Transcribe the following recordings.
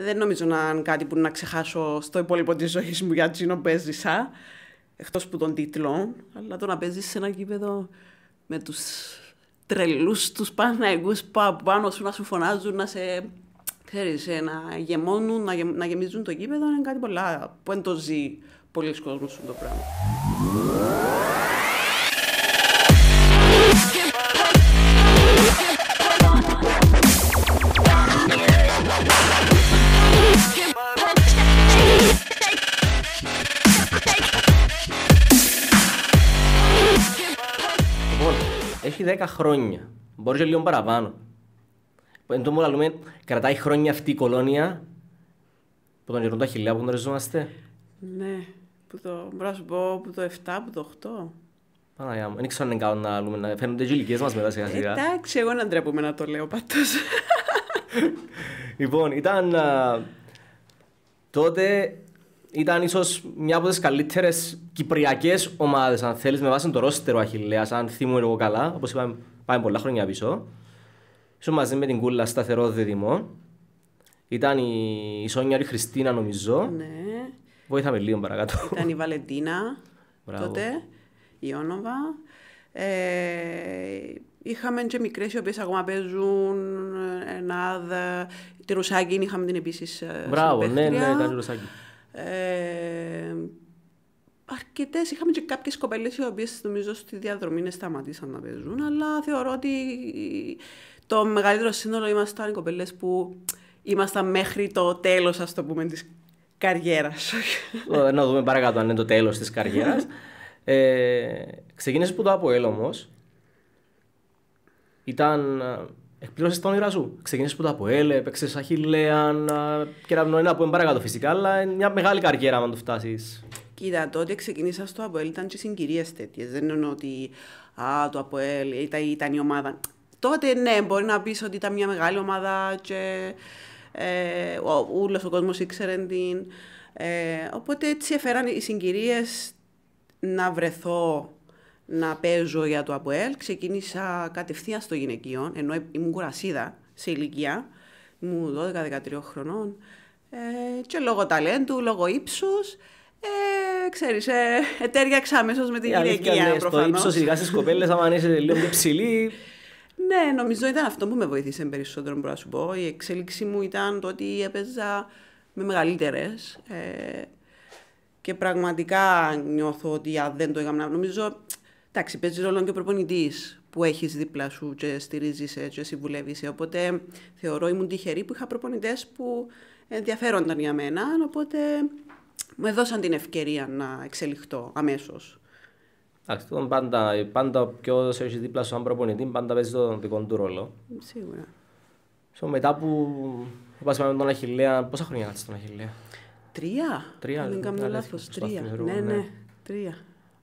Δεν νομίζω να είναι κάτι που να ξεχάσω στο υπόλοιπο της ζωής μου για Τζίνο Μπέζησα. Εκτός που τον τίτλο, αλλά το να παίζεις σε ένα κήπεδο με τους τρελούς τους Παναγικού που πάνω σου να σου φωνάζουν, να σε. Ξέρεις, ε, να γεμώνουν, να, να γεμίζουν το κήπεδο, είναι κάτι πολλά που δεν το ζει πολλοί κόσμος το πράγμα. έχει 10 χρόνια. Μπορεί και λίγο παραπάνω. Εν τω μεταξύ, κρατάει χρόνια αυτή η κολόνια που τον τα χιλιά που γνωριζόμαστε. Ναι, που το, μπορώ να σου πω, που το 7, που το 8. Παναγιά μου, δεν ξέρω αν κάνω να λέμε, φαίνονται και ηλικίες μας μετά σιγά σιγά. Εντάξει, εγώ να ντρέπομαι να το λέω πάντως. λοιπόν, ήταν... Τότε ήταν ίσως μια από τις καλύτερες κυπριακές ομάδες, αν θέλεις, με βάση τον ρόστερο Αχηλέα, αν θυμούμαι εγώ καλά. Όπως είπαμε, πάμε πολλά χρόνια πίσω. Ίσως μαζί με την Κούλα σταθερό δίδυμο. Ήταν η, Σόνιαρη Σόνια η Χριστίνα, νομίζω. Ναι. Βοήθαμε λίγο παρακάτω. Ήταν η Βαλεντίνα τότε, η Όνοβα. Ε, είχαμε και μικρές οι οποίες ακόμα παίζουν. Ε, Ενάδα, τη Ρουσάκη είχαμε την επίσης. Ε, Μπράβο, ναι, ναι, ήταν η Ρουσάκη. Ε, Αρκετές. Είχαμε και κάποιες κοπέλες οι οποίες νομίζω στη διαδρομή είναι σταματήσαν να παίζουν, αλλά θεωρώ ότι το μεγαλύτερο σύνολο ήμασταν οι κοπέλες που ήμασταν μέχρι το τέλος, ας το πούμε, της καριέρας. να δούμε παρακάτω αν είναι το τέλος της καριέρας. ε, ξεκίνησε που το ΑΠΟΕΛ όμως. Ήταν Εκπληρώσει τον όνειρά σου. Ξεκινήσει που τα ΑΠΟΕΛ, έπαιξε Αχιλέαν, ένα που το φυσικά, αλλά είναι μια μεγάλη καριέρα αν το φτάσεις. Κοίτα, τότε ξεκινήσα στο ΑΠΟΕΛ, ήταν και συγκυρίες τέτοιες. Δεν είναι ότι α, το ΑΠΟΕΛ ήταν, η ομάδα. Τότε ναι, μπορεί να πεις ότι ήταν μια μεγάλη ομάδα και ε, ο, ούλος ήξερε την. Ε, οπότε έτσι έφεραν οι συγκυρίες να βρεθώ να παίζω για το ΑΠΟΕΛ. Ξεκίνησα κατευθείαν στο γυναικείο, ενώ ε, ήμουν κουρασίδα σε ηλικία. Ήμουν 12-13 χρονών. Ε, και λόγω ταλέντου, λόγω ύψους. Ε, ξέρεις, ε, ετέριαξα αμέσως με την γυναικεία προφανώς. Το ύψος, ειδικά στις κοπέλες, άμα είσαι λίγο πιο ψηλή, ναι, νομίζω ήταν αυτό που με βοήθησε περισσότερο, μπορώ να σου πω. Η εξέλιξη μου ήταν το ότι έπαιζα με μεγαλύτερες. Ε, και πραγματικά νιώθω ότι δεν το έκανα. Νομίζω Εντάξει, παίζει ρόλο και ο προπονητής που έχεις δίπλα σου και στηρίζεις ε, και συμβουλεύεις. Ε, οπότε θεωρώ ήμουν τυχερή που είχα προπονητές που ενδιαφέρονταν για μένα. Οπότε με δώσαν την ευκαιρία να εξελιχθώ αμέσως. Εντάξει, πάντα, πάντα ποιο έχει δίπλα σου, αν προπονητή, πάντα παίζει τον δικό του ρόλο. Σίγουρα. So, μετά που πας με τον Αχιλέα, πόσα χρόνια κάτσε τον Αχιλέα. Τρία. Τρία. δεν κάνω λάθο. Τρία. Ναι, ναι, ναι, τρία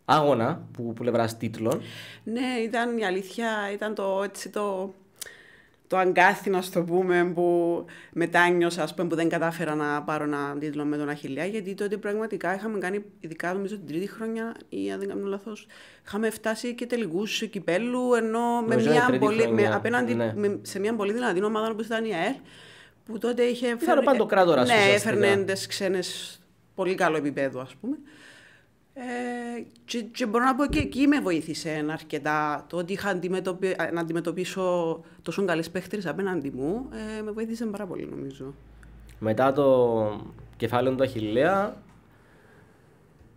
άγωνα που πλευράς τίτλων. Ναι, ήταν η αλήθεια, ήταν το έτσι το. Το αγκάθι, να το πούμε, που μετά νιώσα, ας πούμε, που δεν κατάφερα να πάρω ένα τίτλο με τον Αχιλιά, γιατί τότε πραγματικά είχαμε κάνει, ειδικά νομίζω την τρίτη χρονιά, ή αν δεν κάνω λάθος, είχαμε φτάσει και τελικούς κυπέλου, ενώ με μια πολύ, με, απέναντι ναι. με, σε μια πολύ δυνατή ομάδα όπως ήταν η ΑΕΛ, που τότε είχε... Ήταν ο Ναι, έφερνε ξένες πολύ καλό επίπεδο, ας πούμε. Ε, και, και, μπορώ να πω και εκεί με βοήθησε αρκετά. Το ότι είχα αντιμετωπι... Ε, να αντιμετωπίσω τόσο καλές παίχτε απέναντι μου ε, με βοήθησε πάρα πολύ, νομίζω. Μετά το κεφάλαιο του Αχηλέα,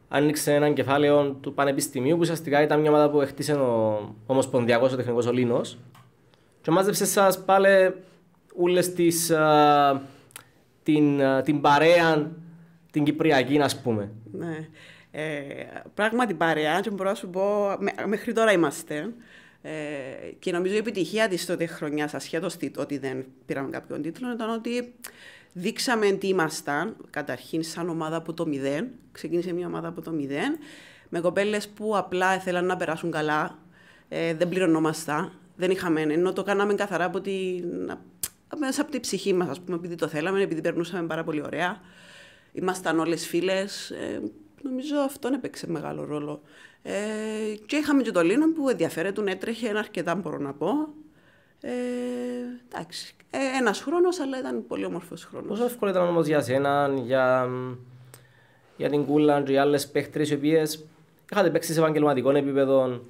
άνοιξε ένα κεφάλαιο του Πανεπιστημίου που ουσιαστικά ήταν μια ομάδα που χτίσε ο Ομοσπονδιακός ο Τεχνικός Ολίνο. Και μάζεψε σας πάλι όλε ε, την, ε, την παρέα την Κυπριακή, ας πούμε. Ναι. Ε, πράγματι παρέα και μπορώ να σου πω, μέχρι τώρα είμαστε. Ε, και νομίζω η επιτυχία της τότε χρονιάς, ασχέτως ότι δεν πήραμε κάποιον τίτλο, ήταν ότι δείξαμε τι ήμασταν, καταρχήν σαν ομάδα από το μηδέν, ξεκίνησε μια ομάδα από το μηδέν, με κοπέλες που απλά ήθελαν να περάσουν καλά, ε, δεν πληρωνόμασταν, δεν είχαμε, ενώ το κάναμε καθαρά από τη, μέσα από τη ψυχή μας, ας πούμε, επειδή το θέλαμε, επειδή περνούσαμε πάρα πολύ ωραία. Ήμασταν όλες φίλες, ε, Νομίζω αυτό έπαιξε μεγάλο ρόλο. Ε, και είχαμε και το Λίνο που να έτρεχε ένα αρκετά μπορώ να πω. Ε, εντάξει, ε, ένας χρόνος, αλλά ήταν πολύ όμορφος χρόνος. Πόσο εύκολο ήταν όμως για σένα, για, για την Κούλα, και για άλλες παίχτρες οι οποίες είχατε παίξει σε επαγγελματικό επίπεδο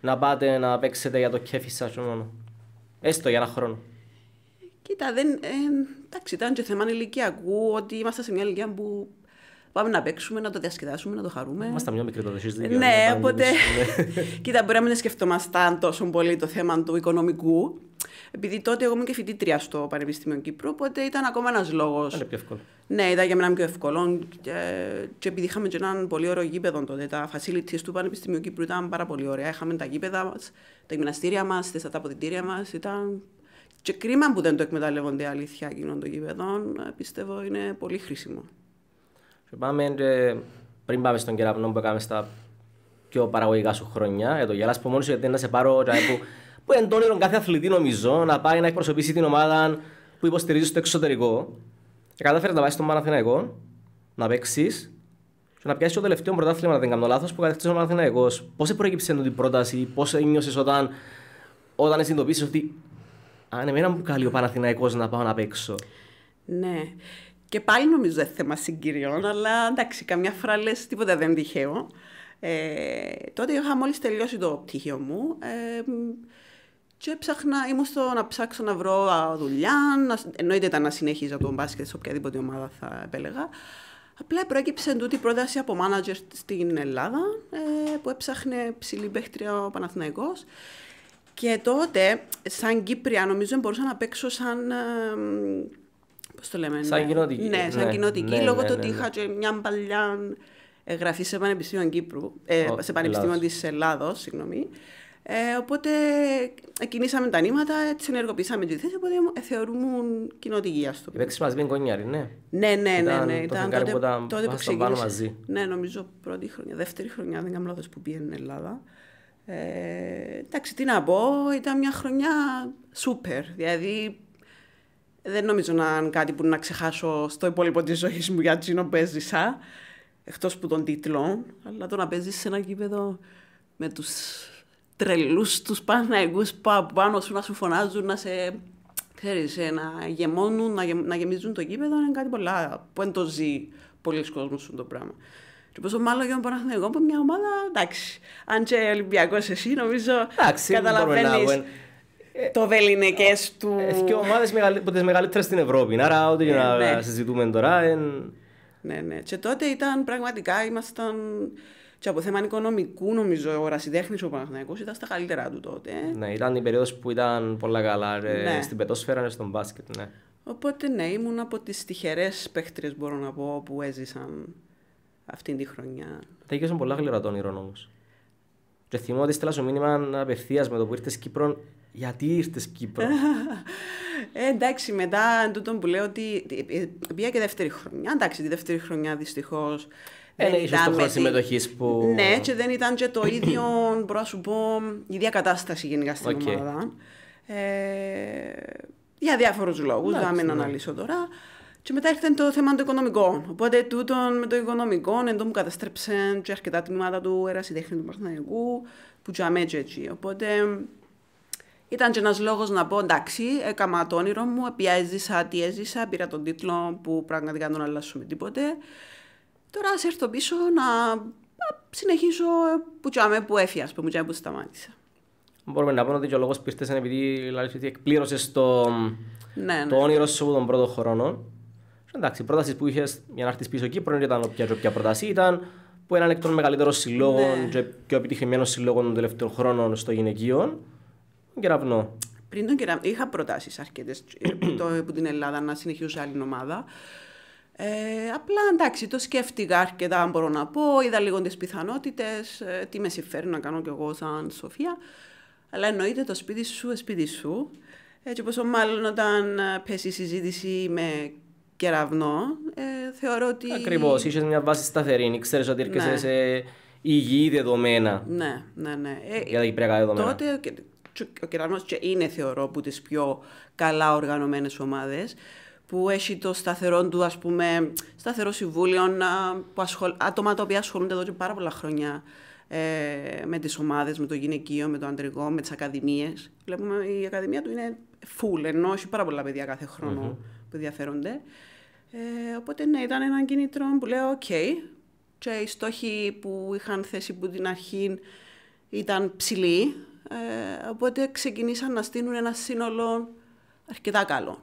να πάτε να παίξετε για το κέφι σας μόνο, έστω για ένα χρόνο. Κοίτα, δεν, ε, εντάξει, ήταν και θέμα ηλικιακού, ότι είμαστε σε μια ηλικία που Πάμε να παίξουμε, να το διασκεδάσουμε, να το χαρούμε. Είμαστε μια μικρή παρουσία. Ναι, οπότε. Ναι. Κοίτα, μπορεί να μην σκεφτόμασταν τόσο πολύ το θέμα του οικονομικού. Επειδή τότε εγώ ήμουν και φοιτήτρια στο Πανεπιστήμιο Κύπρου, οπότε ήταν ακόμα ένας λόγος. Ήταν πιο εύκολο. Ναι, ήταν για μένα πιο εύκολο. Και, και επειδή είχαμε και έναν πολύ ωραίο γήπεδο τότε, τα facilities του Πανεπιστημίου Κύπρου ήταν πάρα πολύ ωραία. Είχαμε τα γήπεδα μας, τα γυμναστήρια μας, τα αποδητήρια μας. Ήταν και κρίμα που δεν το εκμεταλλεύονται αλήθεια εκείνων των γήπεδων. Πιστεύω είναι πολύ χρήσιμο και ε, πριν πάμε στον κεραυνό που έκαμε στα πιο παραγωγικά σου χρόνια, για το που μόνος γιατί να σε πάρω που, που είναι κάθε αθλητή νομίζω να πάει να εκπροσωπήσει την ομάδα που υποστηρίζει στο εξωτερικό. Και κατάφερες να πάει στον Παναθηναϊκό, να παίξεις και να πιάσεις το τελευταίο πρωτάθλημα, να δεν κάνω λάθος, που κατέκτησε ο Παναθηναϊκός. Πώς προέκυψε την πρόταση, πώς ένιωσες όταν, όταν συνειδητοποίησες ότι αν ναι, εμένα μου καλεί ο Παναθηναϊκός να πάω να παίξω. Ναι. Και πάλι νομίζω δεν θέμα συγκυριών, αλλά εντάξει, καμιά φορά λες τίποτα δεν τυχαίο. Ε, τότε είχα μόλις τελειώσει το πτυχίο μου. Ε, και ψάχνα, ήμουν στο να ψάξω να βρω δουλειά. Να, εννοείται ήταν να συνεχίζω τον μπάσκετ σε οποιαδήποτε ομάδα θα επέλεγα. Απλά προέκυψε τούτη πρόταση από μάνατζερ στην Ελλάδα ε, που έψαχνε ψηλή παίχτρια ο Παναθηναϊκός. Και τότε, σαν Κύπρια, νομίζω μπορούσα να παίξω σαν ε, Πώς το λέμε. Σαν ναι. κοινοτική. Ναι, σαν ναι, κοινοτική, ναι, λόγω ναι, του ναι, ότι είχα ναι. και μια παλιά εγγραφή σε Πανεπιστήμιο Κύπρου, ε, oh, σε Πανεπιστήμιο της Ελλάδος, συγγνώμη. Ε, οπότε ε, κινήσαμε τα νήματα, έτσι ενεργοποιήσαμε τη θέση, οπότε ε, θεωρούμουν κοινοτική, ας το πούμε. Παίξει μαζί με κονιάρι, ναι. Ναι, ναι, ναι. ναι. Ήταν, τότε, που τα, τότε που ξεκίνησε. Μαζί. Ναι, νομίζω πρώτη χρονιά, δεύτερη χρονιά, δεν κάνω λάθος που πήγαινε στην Ελλάδα. Ε, εντάξει, τι να πω, ήταν μια χρονιά σούπερ. Δηλαδή δεν νομίζω να είναι κάτι που να ξεχάσω στο υπόλοιπο της ζωής μου για Τζίνο Μπέζησα. Εκτός που τον τίτλο, αλλά το να παίζεις σε ένα κήπεδο με τους τρελούς τους Παναγικού που πάνω σου να σου φωνάζουν, να σε. Ξέρεις, ε, να γεμώνουν, να, να γεμίζουν το κήπεδο, είναι κάτι πολλά που δεν το ζει πολλοί κόσμος το πράγμα. Και πόσο μάλλον για τον εγώ από μια ομάδα, εντάξει. Αν και Ολυμπιακός εσύ, νομίζω. Εντάξει, καταλαβαίνει το βεληνικές του. Έχει ομάδε από τις μεγαλύτερες στην Ευρώπη. Άρα, ό,τι ε, να ναι. συζητούμε τώρα. Ναι, ναι. Και τότε ήταν πραγματικά, ήμασταν και από θέμα οικονομικού, νομίζω, ο Ρασιτέχνης ο Παναγενικό ήταν στα καλύτερα του τότε. Ε. Ναι, ήταν η περίοδος που ήταν πολλά καλά ναι. στην πετόσφαιρα και στον μπάσκετ. Ναι. Οπότε ναι, ήμουν από τις τυχερές παίχτριες, μπορώ να πω, που έζησαν αυτή τη χρονιά. Τα είχε πολλά γλυρά το Και θυμώ ότι στέλνα μήνυμα απευθείας με το που ήρθες Κύπρο γιατί ήρθες Κύπρο. ε, εντάξει, μετά τούτο που λέω ότι ε, ε, πήγα και δεύτερη χρονιά. Εντάξει, τη δεύτερη χρονιά δυστυχώς. Ε, ναι, δεν ε, ήταν το συμμετοχής που. Ναι, και δεν ήταν και το ίδιο, μπορώ να σου πω, η ίδια κατάσταση γενικά στην okay. ομάδα. Ε, για διάφορους λόγους, δεν ναι. αναλύσω τώρα. Και μετά ήρθε το θέμα των οικονομικών. Οπότε τούτο με το οικονομικό εντό μου καταστρέψαν και αρκετά τμήματα του ερασιτέχνη του Παναθηναϊκού, που τζαμέτζε έτσι. Οπότε ήταν και ένας λόγος να πω εντάξει, έκανα το όνειρο μου, έζησα τι έζησα, πήρα τον τίτλο που πραγματικά δεν αλλάσουμε τίποτε. Τώρα ας έρθω πίσω να, να συνεχίσω που τσάμε που έφυγα, ας πούμε, που σταμάτησα. Μπορούμε να πούμε ότι και ο λόγος πήρτες είναι επειδή δηλαδή, εκπλήρωσες το, ναι, ναι. το όνειρο σου τον πρώτο χρόνο. Εντάξει, η πρόταση που είχες για να έρθεις πίσω πρώτα ήταν όποια, όποια πρόταση ήταν, που έναν εκ των μεγαλύτερων συλλόγων ναι. και πιο επιτυχημένων συλλόγων των τελευταίων χρόνων στο γυναικείο τον κεραυνό. Πριν τον κεραυνό, είχα προτάσεις αρκετές από ε, την Ελλάδα να συνεχίσω άλλη ομάδα. Ε, απλά εντάξει, το σκέφτηκα αρκετά, αν μπορώ να πω. Είδα λίγο τις πιθανότητες, ε, τι με συμφέρει να κάνω κι εγώ σαν Σοφία. Αλλά εννοείται το σπίτι σου, ε, σπίτι σου. Έτσι πόσο μάλλον όταν πέσει η συζήτηση με κεραυνό, ε, θεωρώ ότι. Ακριβώς, είσαι μια βάση σταθερή. Ξέρεις ότι έρχεσαι ναι. σε υγιή δεδομένα. Ναι, ναι, ναι. για τα Τότε ο Κεραυνός και είναι θεωρώ από τις πιο καλά οργανωμένες ομάδες που έχει το σταθερό του, ας πούμε, σταθερό συμβούλιο που ασχολ, άτομα τα οποία ασχολούνται εδώ και πάρα πολλά χρόνια ε, με τις ομάδες, με το γυναικείο, με το αντρικό, με τις ακαδημίες. Βλέπουμε η ακαδημία του είναι full, ενώ έχει πάρα πολλά παιδιά κάθε χρόνο mm-hmm. που ενδιαφέρονται. Ε, οπότε ναι, ήταν ένα κίνητρο που λέω, οκ, και οι στόχοι που είχαν θέσει από την αρχή ήταν ψηλοί, ε, οπότε ξεκινήσαν να στείλουν ένα σύνολο αρκετά καλό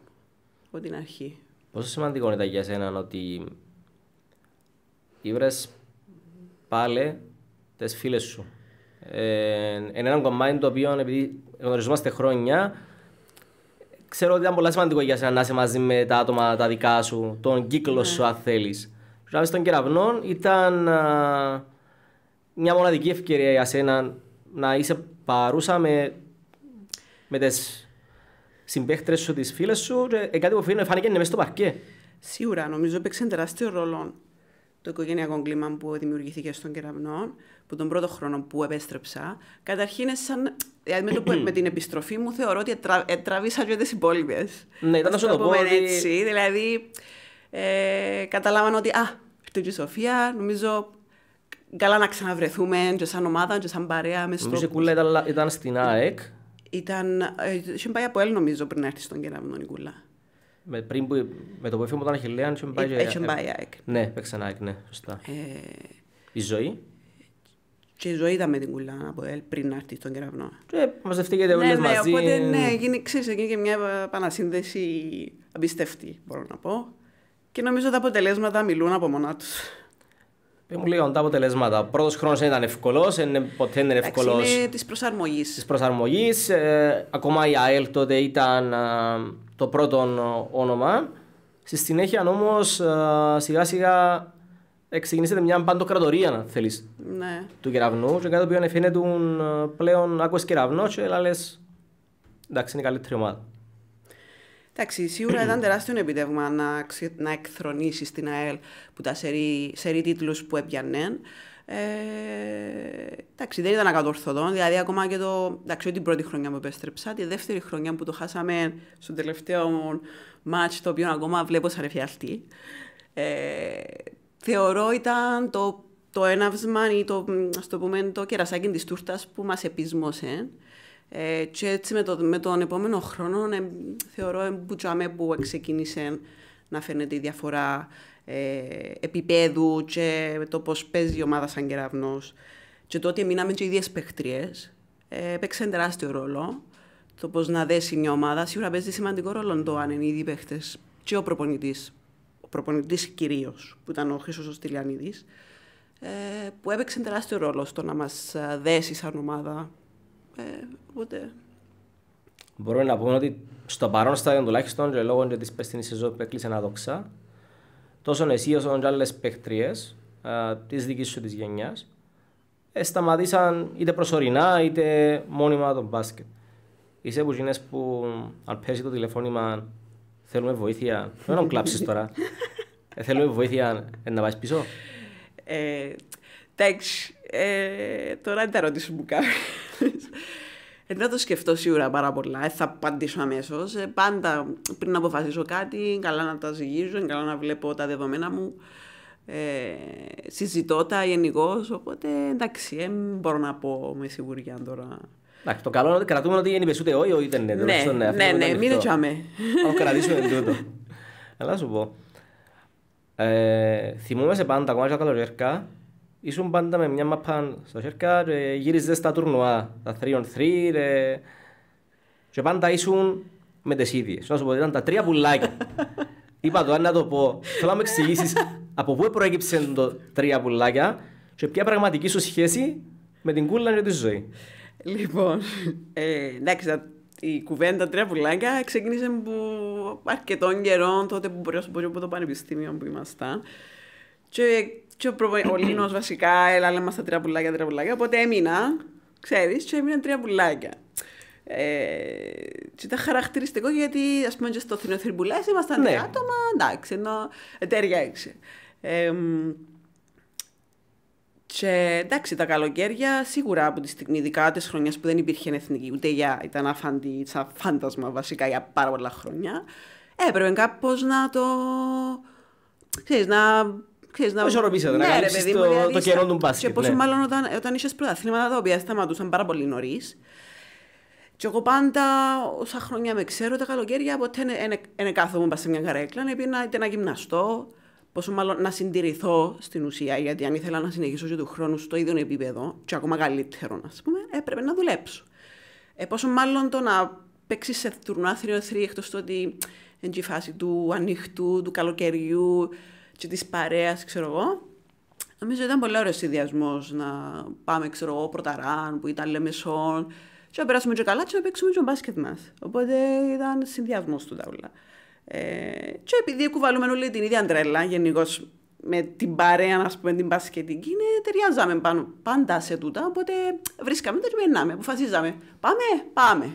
από την αρχή. Πόσο σημαντικό ήταν για σένα ότι ήβρες πάλι τι φίλες σου. Ε, εν έναν κομμάτι το οποίο επειδή γνωριζόμαστε χρόνια, ξέρω ότι ήταν πολύ σημαντικό για σένα να είσαι μαζί με τα άτομα τα δικά σου, τον κύκλο ναι. σου αν θέλεις. Ζωγράφηση των κεραυνών ήταν μια μοναδική ευκαιρία για σένα να είσαι παρούσα με, με τις συμπαίχτρες σου, τις φίλες σου και ε, κάτι που να φάνηκε μέσα στο παρκέ. Σίγουρα, νομίζω παίξε τεράστιο ρόλο το οικογενειακό κλίμα που δημιουργήθηκε στον κεραυνό, που τον πρώτο χρόνο που επέστρεψα, καταρχήν σαν... Ε, με, την επιστροφή μου θεωρώ ότι τραβήσα και τις υπόλοιπες. Ναι, ήταν να σου το πω. Έτσι, δηλαδή, ε, ότι, α, η Σοφία, νομίζω καλά να ξαναβρεθούμε και σαν ομάδα και σαν παρέα. Μες νομίζω η κούλα ήταν, ήταν στην ΑΕΚ. Ήταν, ε, είχε πάει από ελ, νομίζω πριν έρθει στον Κεραυνό η κούλα. Με, πριν που, με το που έφυγε μου ήταν λέει, ε, είχε πάει, η ελ. ΑΕΚ. Ναι, παίξαν ΑΕΚ, ναι, σωστά. Ε... Η ζωή. Και η ζωή ήταν με την κουλά από ελ πριν να έρθει στον κεραυνό. Και μαζευτήκατε ναι, όλες ναι, μαζί. Οπότε, ναι, γίνει, ξέρεις, έγινε και μια επανασύνδεση απίστευτη, μπορώ να πω. Και νομίζω τα αποτελέσματα μιλούν από μονά τους. Και μου λέγανε τα αποτελέσματα. Ο πρώτος χρόνος δεν ήταν εύκολος, ποτέ δεν είναι εύκολος. Είναι της προσαρμογής. Της προσαρμογής. Ε, ακόμα η ΑΕΛ τότε ήταν ε, το πρώτο όνομα. Στη συνέχεια όμως ε, σιγά σιγά ξεκινήσετε μια παντοκρατορία, αν θέλεις, ναι. του κεραυνού. Και κάτι το οποίο φαίνεται ε, πλέον άκουσε κεραυνό, και λε. Εντάξει, είναι η καλύτερη ομάδα. Εντάξει, σίγουρα ήταν τεράστιο επιτεύγμα να, ξε... να εκθρονήσεις την ΑΕΛ που τα σερή, σερι τίτλους που έπιανε. Ε, δεν ήταν ακατορθωτό. Δηλαδή, ακόμα και το. Εντάξει, την πρώτη χρονιά που επέστρεψα, τη δεύτερη χρονιά που το χάσαμε στο τελευταίο μάτς, το οποίο ακόμα βλέπω σαν εφιαλτή. Ε, θεωρώ ήταν το, το έναυσμα ή το, το, κερασάκι της τούρτας που μας επισμώσε. Ε, και έτσι με, το, με τον επόμενο χρόνο ε, θεωρώ ε, που ξεκίνησε να φαίνεται η διαφορά ε, επίπεδου και το πώς παίζει η ομάδα σαν κεραυνός. Και το ότι μείναμε και οι ίδιες παίχτριες ε, παίξε τεράστιο ρόλο. Το πώς να δέσει μια ομάδα σίγουρα παίζει σημαντικό ρόλο το αν είναι ίδιοι παίχτες και ο προπονητής. Ο προπονητής κυρίως που ήταν ο Χρήστος Στυλιανίδης ε, που έπαιξε τεράστιο ρόλο στο να μας ε, δέσει σαν ομάδα ε, ούτε. Μπορούμε να πούμε ότι στο παρόν στάδιο τουλάχιστον και λόγω της πεστινής σεζόν που έκλεισε να δοξά τόσο εσύ όσο και άλλες παίκτριες ε, της δικής σου της γενιάς ε, σταματήσαν είτε προσωρινά είτε μόνιμα τον μπάσκετ. Είσαι που που αν πέσει το τηλεφώνημα θέλουμε βοήθεια, δεν να κλάψεις τώρα, ε, θέλουμε βοήθεια ε, να πάει πίσω. Εντάξει, τώρα δεν τα ρωτήσω που κάνει. Ε, εντάξει, θα το σκεφτώ σίγουρα πάρα πολλά. Ε, θα απαντήσω αμέσως. Ε, πάντα πριν να αποφασίσω κάτι, καλά να τα ζυγίζω, καλά να βλέπω τα δεδομένα μου. Ε, συζητώ τα γενικώ. Οπότε εντάξει, δεν μπορώ να πω με σιγουριά τώρα. Εντάξει, το καλό κρατούμε ότι είναι ούτε όχι, ούτε ναι. Ναι, ναι, ναι, ναι μην το τσάμε. Θα κρατήσουμε τούτο. Αλλά σου πω. Ε, θυμούμαι σε πάντα ακόμα και τα ήσουν πάντα με μια μαπά στο χέρκα, ε, γύριζες τα τουρνουά, τα 3 on 3, και πάντα ήσουν με τις ίδιες. Να σου πω, ήταν τα τρία πουλάκια. Είπα το, να το πω, θέλω να μου εξηγήσεις από πού προέκυψε το τρία πουλάκια και ποια πραγματική σου σχέση με την κούλα και τη ζωή. Λοιπόν, ε, εντάξει, η κουβέντα τρία πουλάκια ξεκίνησε από αρκετών καιρών, τότε που μπορούσα από το πανεπιστήμιο που ήμασταν. Και και ο, προπο... βασικά έλα μας τα τρία πουλάκια, τρία πουλάκια. Οπότε έμεινα, ξέρεις, και έμειναν τρία πουλάκια. Ε, και ήταν χαρακτηριστικό γιατί ας πούμε και στο Θρυνοθυρμπουλές ήμασταν ναι. άτομα, εντάξει, ενώ έξι. Ε, και εντάξει, τα καλοκαίρια σίγουρα από τη στιγμή, ειδικά της χρονιάς που δεν υπήρχε εθνική, ούτε για, ήταν αφάντη, σαν φάντασμα βασικά για πάρα πολλά χρόνια, έπρεπε κάπως να το. Ξέρεις, να ξέρεις, να... να ναι, κάνεις παιδί, το, δηλαδή το καιρό του μπάσκετ. Και πόσο ναι. μάλλον όταν, όταν είσαι πρωταθλήματα τα οποία σταματούσαν πάρα πολύ νωρίς. Και εγώ πάντα, όσα χρόνια με ξέρω, τα καλοκαίρια ποτέ δεν κάθομαι σε μια καρέκλα, να είτε να γυμναστώ, πόσο μάλλον να συντηρηθώ στην ουσία, γιατί αν ήθελα να συνεχίσω και του χρόνου στο ίδιο επίπεδο, και ακόμα καλύτερο, ας πούμε, έπρεπε να δουλέψω. Ε, πόσο μάλλον το να παίξεις σε τουρνουά 3-3 εκτό του ότι είναι η φάση του ανοιχτού, του καλοκαιριού, και της παρέας, ξέρω εγώ. Νομίζω ήταν πολύ ωραίος συνδυασμός να πάμε, ξέρω εγώ, Πρωταράν που ήταν Λεμεσόν και να περάσουμε και καλά και να παίξουμε και μπάσκετ μας. Οπότε ήταν συνδυασμός του τα όλα. Ε, και επειδή κουβαλούμε όλοι την ίδια τρέλα γενικώς με την παρέα, ας πούμε, την μπασκετική ναι, ταιριάζαμε πάντα σε τούτα. Οπότε βρίσκαμε το και περνάμε. Αποφασίζαμε. Πάμε, πάμε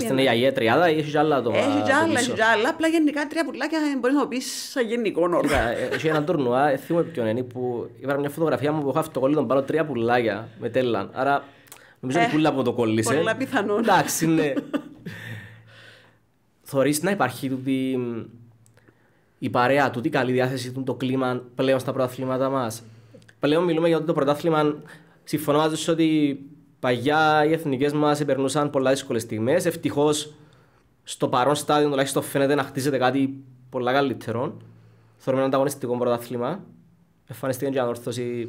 είναι η Αγία Τριάδα ή έχεις άλλα άτομα. Έχει άλλα, έχει άλλα. Απλά γενικά τρία πουλάκια μπορείς να το πεις σαν γενικό νόμο. Ε, έχει έναν τουρνουά, ε, θυμούμαι ποιον είναι, που είπα μια φωτογραφία μου που είχα το τον πάρω τρία πουλάκια με τέλλαν. Άρα νομίζω ότι πουλά ε, που το κολλήσε. Πολλά πιθανόν. Εντάξει, ναι. να υπάρχει τούτη η παρέα, τούτη καλή διάθεση, το κλίμα πλέον στα πρωταθλήματα μας. Πλέον μιλούμε για το πρωτάθλημα, συμφωνώ μαζί ότι Παγιά οι εθνικές μας περνούσαν πολλά δύσκολες στιγμές. Ευτυχώς στο παρόν στάδιο τουλάχιστον φαίνεται να χτίζεται κάτι πολύ καλύτερο. Θεωρούμε ένα ανταγωνιστικό πρωτάθλημα. Εμφανιστήκε και ανόρθωση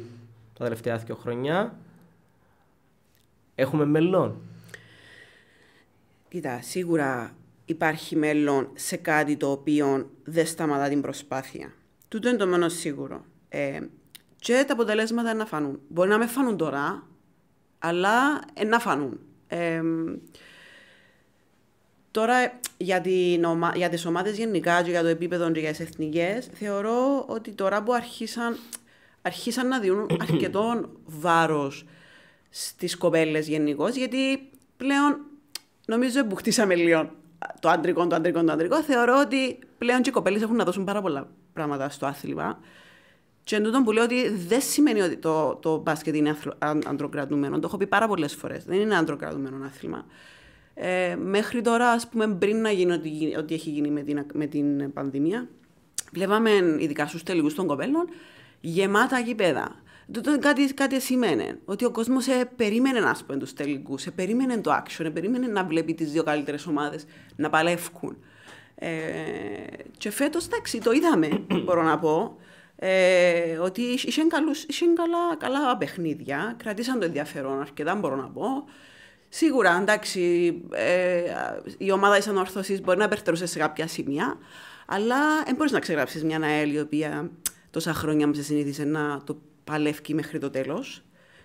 τα τελευταία δύο χρόνια. Έχουμε μέλλον. Κοίτα, σίγουρα υπάρχει μέλλον σε κάτι το οποίο δεν σταματά την προσπάθεια. Τούτο είναι το μόνο σίγουρο. Ε, και τα αποτελέσματα να φανούν. Μπορεί να με φανούν τώρα, αλλά ε, να φανούν. τώρα, για, την ομα... τις ομάδες γενικά και για το επίπεδο και για τις εθνικές, θεωρώ ότι τώρα που αρχίσαν, αρχίσαν να δίνουν αρκετό βάρος στις κοπέλες γενικώς, γιατί πλέον νομίζω που χτίσαμε λίγο το αντρικό, το αντρικό, το αντρικό. Θεωρώ ότι πλέον και οι κοπέλες έχουν να δώσουν πάρα πολλά πράγματα στο άθλημα. Και τούτο που λέω ότι δεν σημαίνει ότι το, το μπάσκετ είναι ανδροκρατούμενο. Το έχω πει πάρα πολλές φορές. Δεν είναι ανδροκρατούμενο άθλημα. Ε, μέχρι τώρα, ας πούμε, πριν να γίνει ό,τι, έχει γίνει με την, την πανδημία, βλέπαμε ειδικά στους τελικούς των κοπέλων γεμάτα γήπεδα. Τούτο κάτι, κάτι σημαίνει. Ότι ο κόσμος ε, περίμενε να πούμε τους τελικούς, ε, περίμενε το action, ε, περίμενε να βλέπει τις δύο καλύτερες ομάδες να παλεύουν. Ε, και φέτος, εντάξει, το είδαμε, μπορώ να πω. Ε, ότι είχαν καλούς, καλά, καλά παιχνίδια, κρατήσαν το ενδιαφέρον αρκετά μπορώ να πω. Σίγουρα, εντάξει, ε, η ομάδα της ανορθωσής μπορεί να περτερούσε σε κάποια σημεία, αλλά δεν μπορείς να ξεγράψεις μια ΑΕΛ η οποία τόσα χρόνια μας συνήθισε να το παλεύει μέχρι το τέλος,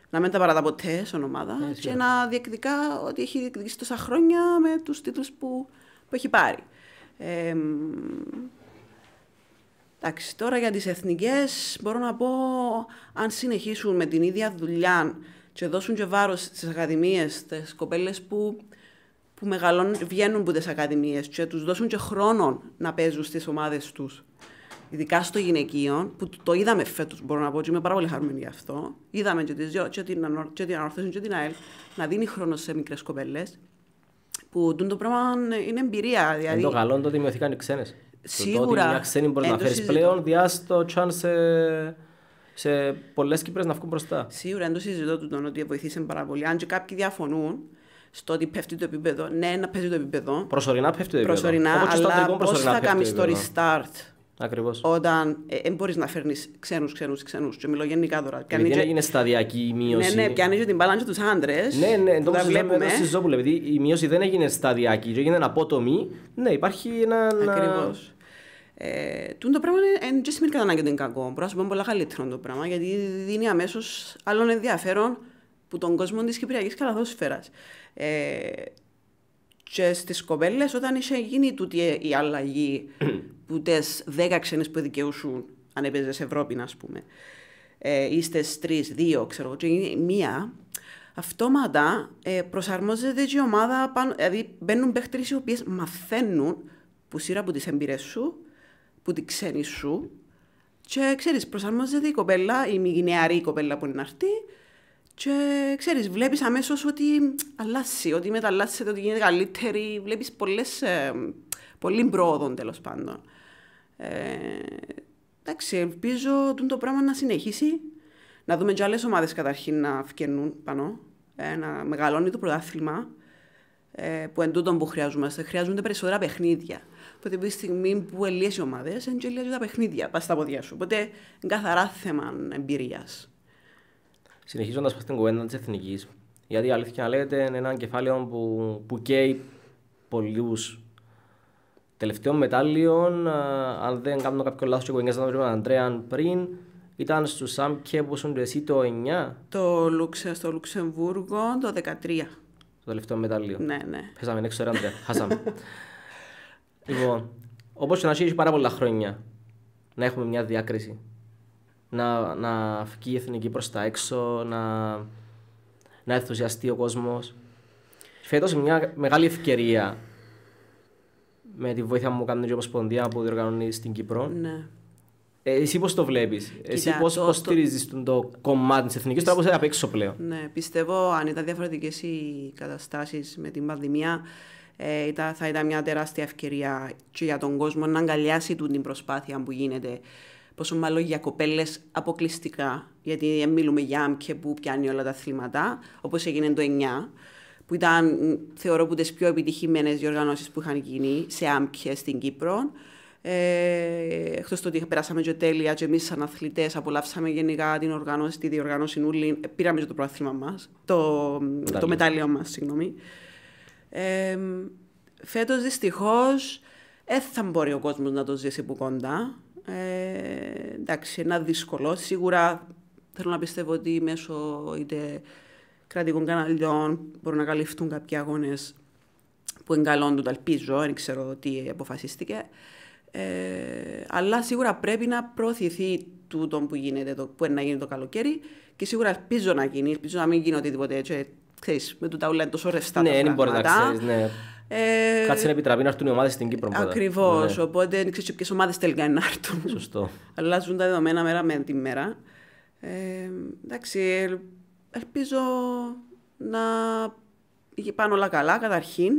να μην τα παρατά ποτέ σαν ομάδα ε, και να διεκδικά ότι έχει διεκδικήσει τόσα χρόνια με τους τίτλους που, έχει πάρει. Ε, Εντάξει, τώρα για τις εθνικές μπορώ να πω αν συνεχίσουν με την ίδια δουλειά και δώσουν και βάρος στις ακαδημίες, στις κοπέλες που, που μεγαλώνουν, βγαίνουν από τις ακαδημίες και τους δώσουν και χρόνο να παίζουν στις ομάδες τους. Ειδικά στο γυναικείο, που το είδαμε φέτος, μπορώ να πω, και είμαι πάρα πολύ χαρούμενη γι' αυτό. Είδαμε και, τις, και την, και την Ανόρθωση και την ΑΕΛ να δίνει χρόνος σε μικρές κοπέλες. Που το πράγμα είναι εμπειρία. Δηλαδή... το καλό το δημιουργήθηκαν οι ξένες. Σίγουρα. μια ξένη μπορεί να φέρει πλέον διά το σε, σε πολλές Κύπρες να βγουν μπροστά. Σίγουρα, εν το συζητώ του ότι βοηθήσαν πάρα πολύ. Αν και κάποιοι διαφωνούν, στο ότι πέφτει το επίπεδο. Ναι, να πέφτει το επίπεδο. Προσωρινά πέφτει το επίπεδο. Προσωρινά, αλλά πώ θα κάνεις το restart Ακριβώς. Όταν δεν ε, μπορείς να φέρνεις ξένους, ξένους, ξένους. Και μιλώ γενικά τώρα. Επειδή και... είναι σταδιακή η μείωση. Ναι, ναι, πιάνεις την μπάλα τους άντρες. Ναι, ναι, το βλέπουμε. Εδώ στη Ζόπουλε, επειδή η μείωση δεν έγινε σταδιακή, και έγινε απότομη. Ναι, υπάρχει ένα. Ακριβώς. Ε, τούν το πράγμα είναι και σημαίνει κατά ανάγκη ότι είναι κακό. Μπορώ να σου πω πολλά καλύτερο το πράγμα, γιατί δίνει αμέσως άλλον ενδιαφέρον που τον κόσμο της Κυπριακής καλαθόσφαιρας. Ε, και στις κοπέλες όταν είχε γίνει τούτη η αλλαγή που τι δέκα ξένες που δικαιούσουν αν έπαιζες Ευρώπη, α πούμε, ε, ή τρει, ξέρω εγώ, μία, αυτόματα ε, προσαρμόζεται η ομάδα πάνω. Δηλαδή μπαίνουν παίχτε οι οποίες μαθαίνουν που σειρά από τι εμπειρίε σου, που τη ξένη σου. Και ξέρεις, προσαρμόζεται η κοπέλα, η νεαρή κοπέλα που είναι αυτή, και ξέρεις, βλέπεις αμέσως ότι αλλάζει. ότι μεταλλάσσεται, ότι γίνεται καλύτερη. Βλέπεις πολλές, ε, πολύ πρόοδο τέλος πάντων. Ε, εντάξει, ελπίζω το πράγμα να συνεχίσει. Να δούμε και άλλες ομάδες καταρχήν να φκαινούν πάνω. Ε, να μεγαλώνει το πρωτάθλημα ε, που εν που χρειάζομαστε. Χρειάζονται περισσότερα παιχνίδια. Οπότε από τη στιγμή που ελίες οι ομάδες, εντζελίες τα παιχνίδια. Πας στα ποδιά σου. Οπότε καθαρά θέμα εμπειρίας συνεχίζοντας την κουβέντα της εθνικής, γιατί η αλήθεια λέγεται είναι ένα κεφάλαιο που, που καίει πολλούς τελευταίων μετάλλιων. Αν δεν κάνω κάποιο λάθος, και κουβέντα με τον Αντρέα πριν, ήταν στους ΣΑΜΚΕ που ήσουν εσύ το 9. Το Λουξε, στο Λουξεμβούργο το 13. Το τελευταίο μετάλλιο. Ναι, ναι. Πέσαμε έξω, ρε Αντρέα. Χάσαμε. λοιπόν, όπως και να έχει πάρα πολλά χρόνια να έχουμε μια διάκριση να, να φύγει η εθνική προς τα έξω, να, να ενθουσιαστεί ο κόσμος. Φέτος μια μεγάλη ευκαιρία με τη βοήθεια μου κάνει η Ομοσπονδία που διοργανώνει στην Κύπρο. Ναι. Ε, εσύ πώς το βλέπεις, Εσύ πώς το... στηρίζει το... κομμάτι της εθνικής, τώρα που απ' έξω πλέον. Ναι, πιστεύω αν ήταν διαφορετικές οι καταστάσεις με την πανδημία, ε, θα ήταν μια τεράστια ευκαιρία και για τον κόσμο να αγκαλιάσει την προσπάθεια που γίνεται πόσο μάλλον για κοπέλες αποκλειστικά. Γιατί μιλούμε για άμκε που πιάνει όλα τα αθλήματα, όπως έγινε το 9, που ήταν, θεωρώ, που τις πιο επιτυχημένες διοργανώσεις που είχαν γίνει σε άμκε στην Κύπρο. Ε, Εκτός το ότι περάσαμε και τέλεια, και εμείς σαν αθλητές απολαύσαμε γενικά την οργάνωση, τη διοργάνωση Νούλη. Πήραμε και το πρόθυμα μας, το, το μετάλλιο μας, συγγνώμη. Ε, Φέτος δυστυχώς δεν θα μπορεί ο κόσμος να το ζήσει που κοντά. Ε, εντάξει, ένα δύσκολο. Σίγουρα θέλω να πιστεύω ότι μέσω είτε κρατικών καναλιών μπορούν να καλυφθούν κάποιοι αγώνες που εγκαλώνουν, το ελπίζω, δεν ξέρω τι αποφασίστηκε. Ε, αλλά σίγουρα πρέπει να προωθηθεί τούτο που, γίνεται, το, που είναι να γίνει το καλοκαίρι και σίγουρα ελπίζω να γίνει, ελπίζω να μην γίνει οτιδήποτε έτσι. Ε, με το όλα είναι τόσο ρευστά ναι, τα πράγματα. Ναι. Ε... Κάτσε να επιτραπεί να έρθουν οι ομάδες στην Κύπρο. Ακριβώς. Ναι. Οπότε δεν ξέρει ποιες ομάδες τελικά να έρθουν. Σωστό. Αλλάζουν τα δεδομένα μέρα με τη μέρα. Ε, εντάξει, ελπίζω να πάνε όλα καλά καταρχήν.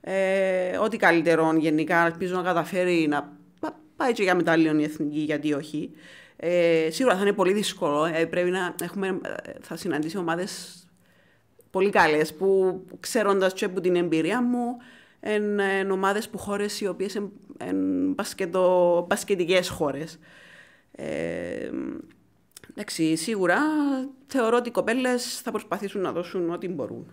Ε, ό,τι καλύτερο γενικά ελπίζω να καταφέρει να πάει και για μετάλλιον η εθνική, γιατί όχι. Ε, σίγουρα θα είναι πολύ δύσκολο. Ε, πρέπει να έχουμε, ε, θα συναντήσει ομάδες πολύ καλές που ξέροντας και από την εμπειρία μου εν, εν ομάδες που χώρες οι οποίες είναι εν χώρες. Ε, εντάξει, σίγουρα θεωρώ ότι οι κοπέλες θα προσπαθήσουν να δώσουν ό,τι μπορούν.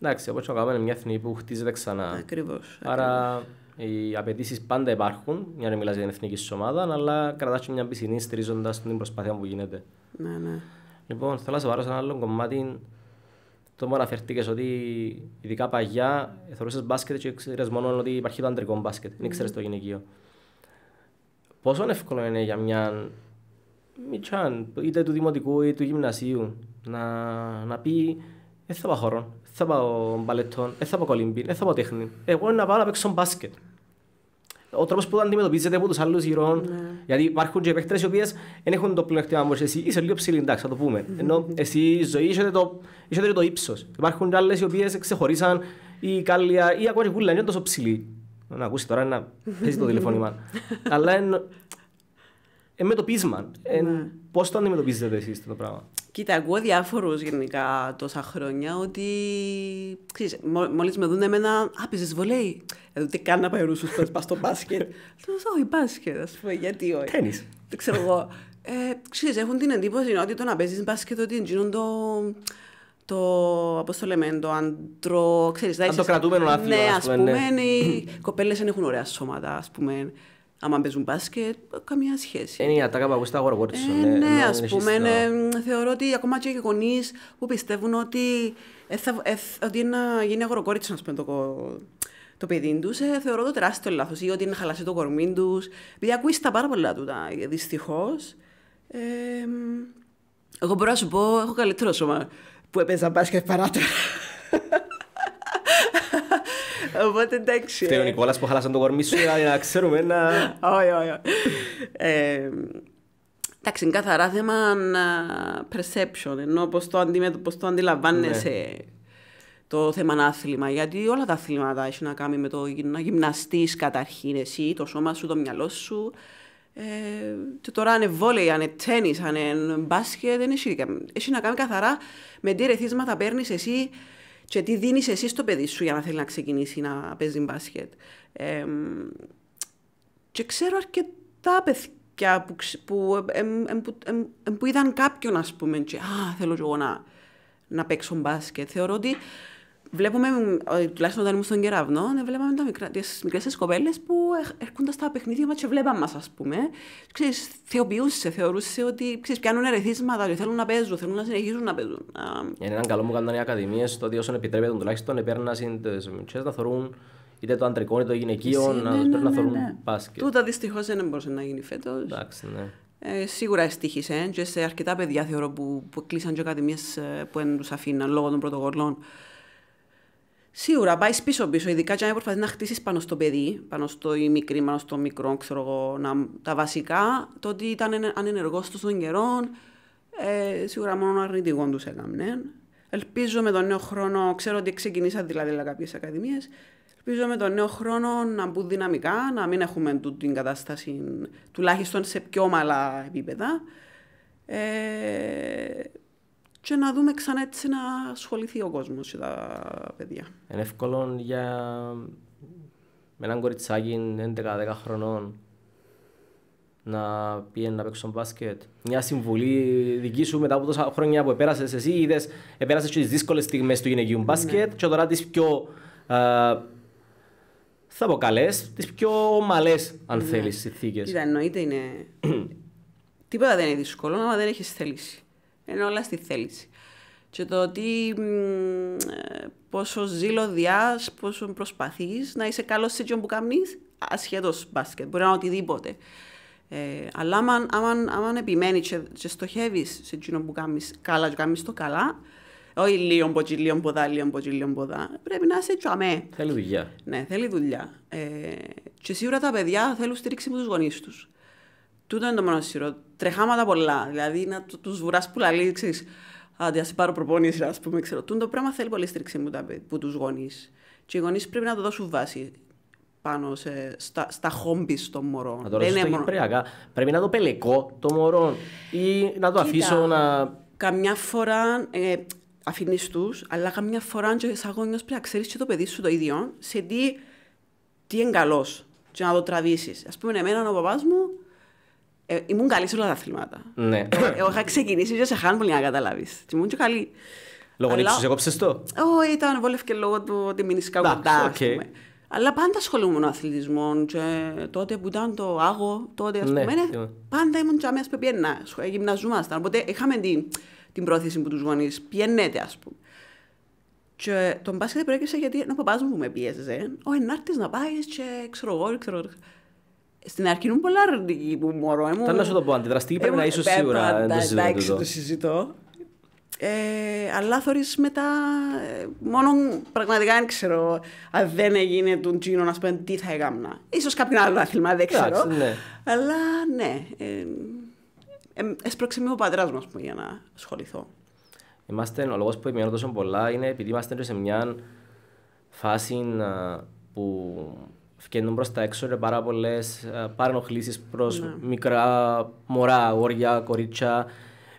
Εντάξει, όπως είναι μια εθνική που χτίζεται ξανά. Ακριβώς. Άρα οι απαιτήσεις πάντα υπάρχουν, για να μιλάς για την εθνική σου ομάδα, αλλά κρατάς μια πισινή στηρίζοντας την προσπάθεια που γίνεται. Ναι, ναι. Λοιπόν, θέλω να σε βάλω σε ένα άλλο κομμάτι το μόνο αναφέρθηκε ότι ειδικά παγιά θεωρούσες μπάσκετ και ήξερε μόνο ότι υπάρχει το αντρικό μπάσκετ, δεν mm. ήξερε το γυναικείο. Πόσο εύκολο είναι για μια μητσάν, είτε του δημοτικού είτε του γυμνασίου, να, να πει Δεν θα πάω χώρο, δεν θα πάω μπαλετών, δεν θα πάω κολυμπή, δεν θα πάω τέχνη. Εγώ να πάω να παίξω μπάσκετ ο τρόπος που αντιμετωπίζεται από τους άλλους γύρω. Ναι. Γιατί υπάρχουν και παίχτε οι οποίες δεν έχουν το πλεονέκτημα που εσύ είσαι λίγο ψηλή, εντάξει, θα το πούμε. Ενώ εσύ η ζωή είσαι το, είσαι το ύψος. Υπάρχουν και άλλες οι οποίες ξεχωρίσαν η κάλια ή ακόμα και κούλα, είναι τόσο ψηλή. Να ακούσει τώρα να παίζει το τηλεφώνημα. Αλλά είναι με το πείσμα. Ναι. Πώς το αντιμετωπίζετε εσείς αυτό το πράγμα. Κοίτα, ακούω διάφορου γενικά τόσα χρόνια ότι. Ξέρεις, μόλις με δουν εμένα, Α, βολέι. Εδώ τι κάνω να πάει ρούσου πα στο μπάσκετ. Του λέω, Όχι, μπάσκετ, ας πούμε, γιατί όχι. Τέννη. Δεν ξέρω εγώ. Ε, ξέρεις, έχουν την εντύπωση ότι το να παίζεις μπάσκετ ότι είναι το. Το, πώς το λέμε, το αντρο... Ξέρεις, αν το κρατούμενο άθλημα, ναι, ας πούμε. Ναι, οι κοπέλες δεν έχουν ωραία σώματα, ας πούμε. Αν παίζουν μπάσκετ, καμία σχέση. Είναι η ατάκα που στα τα ε, ε, ναι, ναι, α πούμε, ναι, θεωρώ ότι ακόμα και οι γονείς που πιστεύουν ότι, εθα, ε, ότι είναι να γίνει αγοροκόριτσο, πούμε, το, το παιδί τους, ε, θεωρώ το τεράστιο λάθος ή ότι είναι χαλασί το κορμί τους. Επειδή ακούεις τα πάρα πολλά του δυστυχώς. Ε, εγώ μπορώ να σου πω, έχω καλύτερο σώμα που έπαιζα μπάσκετ παρά τώρα. Οπότε εντάξει. Φταίει ο ε. Νικόλας που χάλασαν το κορμί σου για να ξέρουμε να... Όχι, όχι. Ε, εντάξει, είναι καθαρά θέμα ε, perception, ενώ πώς το, το αντιλαμβάνεσαι ναι. το θέμα άθλημα, γιατί όλα τα αθλήματα έχει να κάνει με το να γυμναστείς καταρχήν εσύ, το σώμα σου, το μυαλό σου. Ε, και τώρα αν είναι βόλεϊ, αν είναι τένις, αν είναι μπάσκετ, δεν έχει, έχει να κάνει καθαρά με τι ρεθίσματα παίρνεις εσύ και τι δίνεις εσύ στο παιδί σου για να θέλει να ξεκινήσει να παίζει μπάσκετ. Ε, και ξέρω αρκετά παιδιά που, που, είδαν κάποιον, ας πούμε, και Α, θέλω εγώ να, να παίξω μπάσκετ. Θεωρώ ότι βλέπουμε, ε, τουλάχιστον όταν ήμουν στον κεραυνό, ναι, βλέπαμε τις μικρές κοπέλες που ε, έρχονταν στα παιχνίδια μας και βλέπαμε μας, ας πούμε. θεοποιούσε, θεωρούσε ότι ξέρεις, πιάνουν ερεθίσματα, ότι θέλουν να παίζουν, θέλουν να συνεχίζουν να παίζουν. Είναι έναν καλό μου κάνουν οι ακαδημίες, το ότι όσον επιτρέπεται τουλάχιστον επέρνα τι να θεωρούν είτε το αντρικό είτε το γυναικείο να ναι, ναι, να θεωρούν ναι, ναι. μπάσκετ. Τούτα δυστυχώς δεν μπορούσε να γίνει φέτος. Εντάξει, ναι. Ε, σίγουρα εστίχησε και σε αρκετά παιδιά θεωρώ που, που κλείσαν και ακαδημίες ε, που δεν τους αφήναν λόγω των πρωτοκολλών Σίγουρα πάεις πίσω πίσω, ειδικά και αν προσπαθείς να χτίσεις πάνω στο παιδί, πάνω στο μικρή, πάνω στο μικρό, ξέρω εγώ, να, τα βασικά, το ότι ήταν ανενεργό των καιρών, ε, σίγουρα μόνο αρνητικό του έκαμνε. Ελπίζω με τον νέο χρόνο, ξέρω ότι ξεκινήσα δηλαδή κάποιες ακαδημίες, ελπίζω με τον νέο χρόνο να μπουν δυναμικά, να μην έχουμε την κατάσταση τουλάχιστον σε πιο ομαλά επίπεδα. Ε, και να δούμε ξανά έτσι να ασχοληθεί ο κόσμος και τα παιδιά. Είναι εύκολο για με έναν κοριτσάκι 11-10 χρονών να πήγαινε να παίξει παίξουν μπάσκετ. Μια συμβουλή δική σου μετά από τόσα χρόνια που επέρασες εσύ, είδες, επέρασες τις δύσκολες στιγμές του γυναικείου ναι. μπάσκετ, ναι. και τώρα τις πιο. θα πω καλές, τις πιο ομαλές, αν ναι. θέλεις, συνθήκες. Κοίτα, εννοείται είναι. Τίποτα δεν είναι δύσκολο, αλλά δεν έχεις θέληση. Είναι όλα στη θέληση. Και το ότι ε, πόσο ζήλο διά, πόσο προσπαθείς να είσαι καλός σε τσιόν που κάνεις, ασχέτως μπάσκετ, μπορεί να είναι οτιδήποτε. Ε, αλλά άμα, άμα, άμα επιμένεις και, και στοχεύεις σε τσιόν που κάνεις καλά και κάνεις το καλά, όχι λίγο ποτσί, λίγο ποδά, λίγο ποτσί, λίγο ποδά. Πρέπει να είσαι τσαμέ. Θέλει δουλειά. Ναι, θέλει δουλειά. Ε, και σίγουρα τα παιδιά θέλουν στήριξη με τους γονείς τους τούτο είναι το μόνο σειρό. Τρεχάματα πολλά. Δηλαδή να τους βουράς που λαλείς, Αντί Άντε, ας πάρω προπόνηση, ας πούμε, ξέρω. Τούν το πράγμα θέλει πολύ στρίξη μου, που τους γονείς. Και οι γονείς πρέπει να το δώσουν βάση πάνω σε, στα, στα χόμπις των μωρών. Να το Δεν είναι μόνο... Πρέπει να το πελεκώ το μωρό ή να το Κοίτα, αφήσω να. Καμιά φορά ε, αφήνεις τους, αλλά καμιά φορά αν σαν αγώνιο πρέπει να ξέρεις και το παιδί σου το ίδιο σε τι, τι είναι καλό. Και να το τραβήσεις. Ας πούμε, εμένα ο παπάς μου ε, ήμουν καλή σε όλα τα αθλήματα. Ναι. Ε, εγώ είχα ξεκινήσει σε χάνπολ για να καταλάβεις. ήμουν και καλή. Λόγω Αλλά... νύψης, έκοψες το. Όχι, ήταν βόλευ και λόγω του ότι μείνεις κοντά. Αλλά πάντα ασχολούμουν με αθλητισμό. Και τότε που ήταν το άγο, τότε ας ναι, πούμε. Ναι. Πάντα ήμουν τζαμιά που πιένα. Ε, γυμναζόμασταν. Οπότε είχαμε την, την πρόθεση που τους γονείς. Πιένετε, ας πούμε. Και τον μπάσκετ προέκυψε γιατί ένα παπάς μου με πίεζε. Ο ε, ενάρτης να πάεις και ξέρω εγώ, ξέρω εγώ. Στην αρχή μου πολλά αρνητική που μωρό μου. Θέλω να σου το πω, αντιδραστική ε, πρέπει να ε, είσαι ε, σίγουρα. Εντάξει, το συζητώ. Ε, αλλά θεωρεί μετά, μόνο πραγματικά δεν ξέρω αν δεν έγινε τον Τζίνο να πούμε τι θα έκανα. σω κάποιο άλλο άθλημα, δεν ξέρω. Ναι. Αλλά ναι, ε, ε, έσπρωξε με ο πατέρα μου πούμε, για να ασχοληθώ. Είμαστε, ο λόγος που επιμένω τόσο πολλά είναι επειδή είμαστε σε μια φάση που βγαίνουν προς τα έξω και πάρα πολλές ε, παρενοχλήσεις προς ναι. μικρά μωρά, αγόρια, κορίτσια,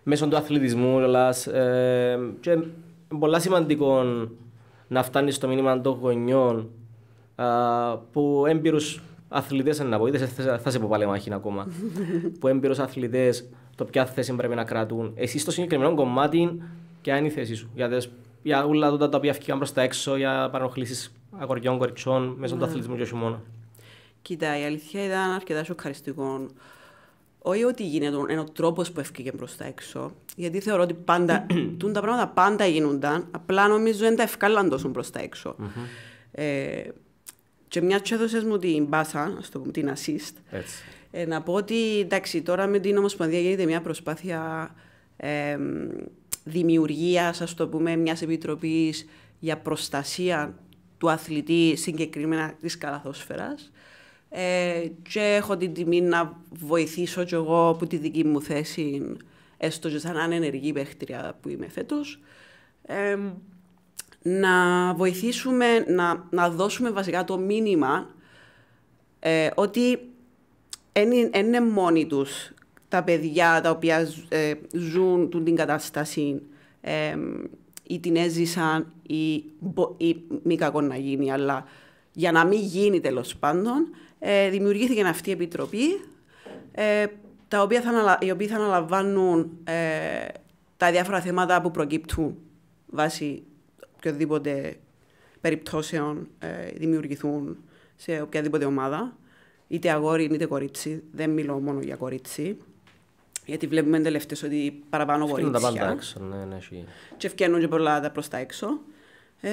μέσω του αθλητισμού. Λας, ε, και είναι σημαντικό να φτάνεις στο μήνυμα των γονιών ε, που έμπειρους αθλητές, να πω, θα σε πω πάλι μάχη ακόμα, που έμπειρους αθλητές το ποια θέση πρέπει να κρατούν. Εσύ στο συγκεκριμένο κομμάτι και είναι η θέση σου. Για, για όλα τα οποία βγήκαν προς τα έξω, για παρενοχλήσεις αγοριών, κοριτσιών, μέσω ναι. του αθλητισμού και όχι μόνο. Κοίτα, η αλήθεια ήταν αρκετά σοκαριστικό. Όχι ότι γίνεται, ένα τρόπος που έφυγε προς τα έξω. Γιατί θεωρώ ότι πάντα, τα πράγματα πάντα γίνονταν. Απλά νομίζω δεν τα ευκάλαν τόσο προς τα εξω Ε, και μιας τσέδωσε μου την μπάσα, πούμε, την assist. Ε, να πω ότι εντάξει, τώρα με την Ομοσπονδία γίνεται μια προσπάθεια ε, δημιουργίας, ας το πούμε, μιας επιτροπής για προστασία του αθλητή συγκεκριμένα της καλαθόσφαιρας ε, και έχω την τιμή να βοηθήσω κι εγώ από τη δική μου θέση έστω και σαν ανενεργή παίχτρια που είμαι φέτος να βοηθήσουμε, να, να δώσουμε βασικά το μήνυμα ε, ότι είναι μόνοι τους τα παιδιά τα οποία ε, ζουν την κατάσταση ή την έζησαν ή, ή μη κακό να γίνει, αλλά για να μην γίνει τέλος πάντων, ε, δημιουργήθηκε αυτή η επιτροπή, ε, τα οποία θα, οι οποίοι θα αναλαμβάνουν ε, τα διάφορα θέματα που προκύπτουν βάσει οποιοδήποτε περιπτώσεων δημιουργηθούν σε οποιαδήποτε ομάδα, είτε αγόρι είτε κορίτσι, δεν μιλώ μόνο για κορίτσι. Γιατί βλέπουμε τελευταίες ότι παραπάνω Φυκίνουν κορίτσια. τα πάντα έξω, ναι, ναι, Και και πολλά τα προς τα έξω. Ε,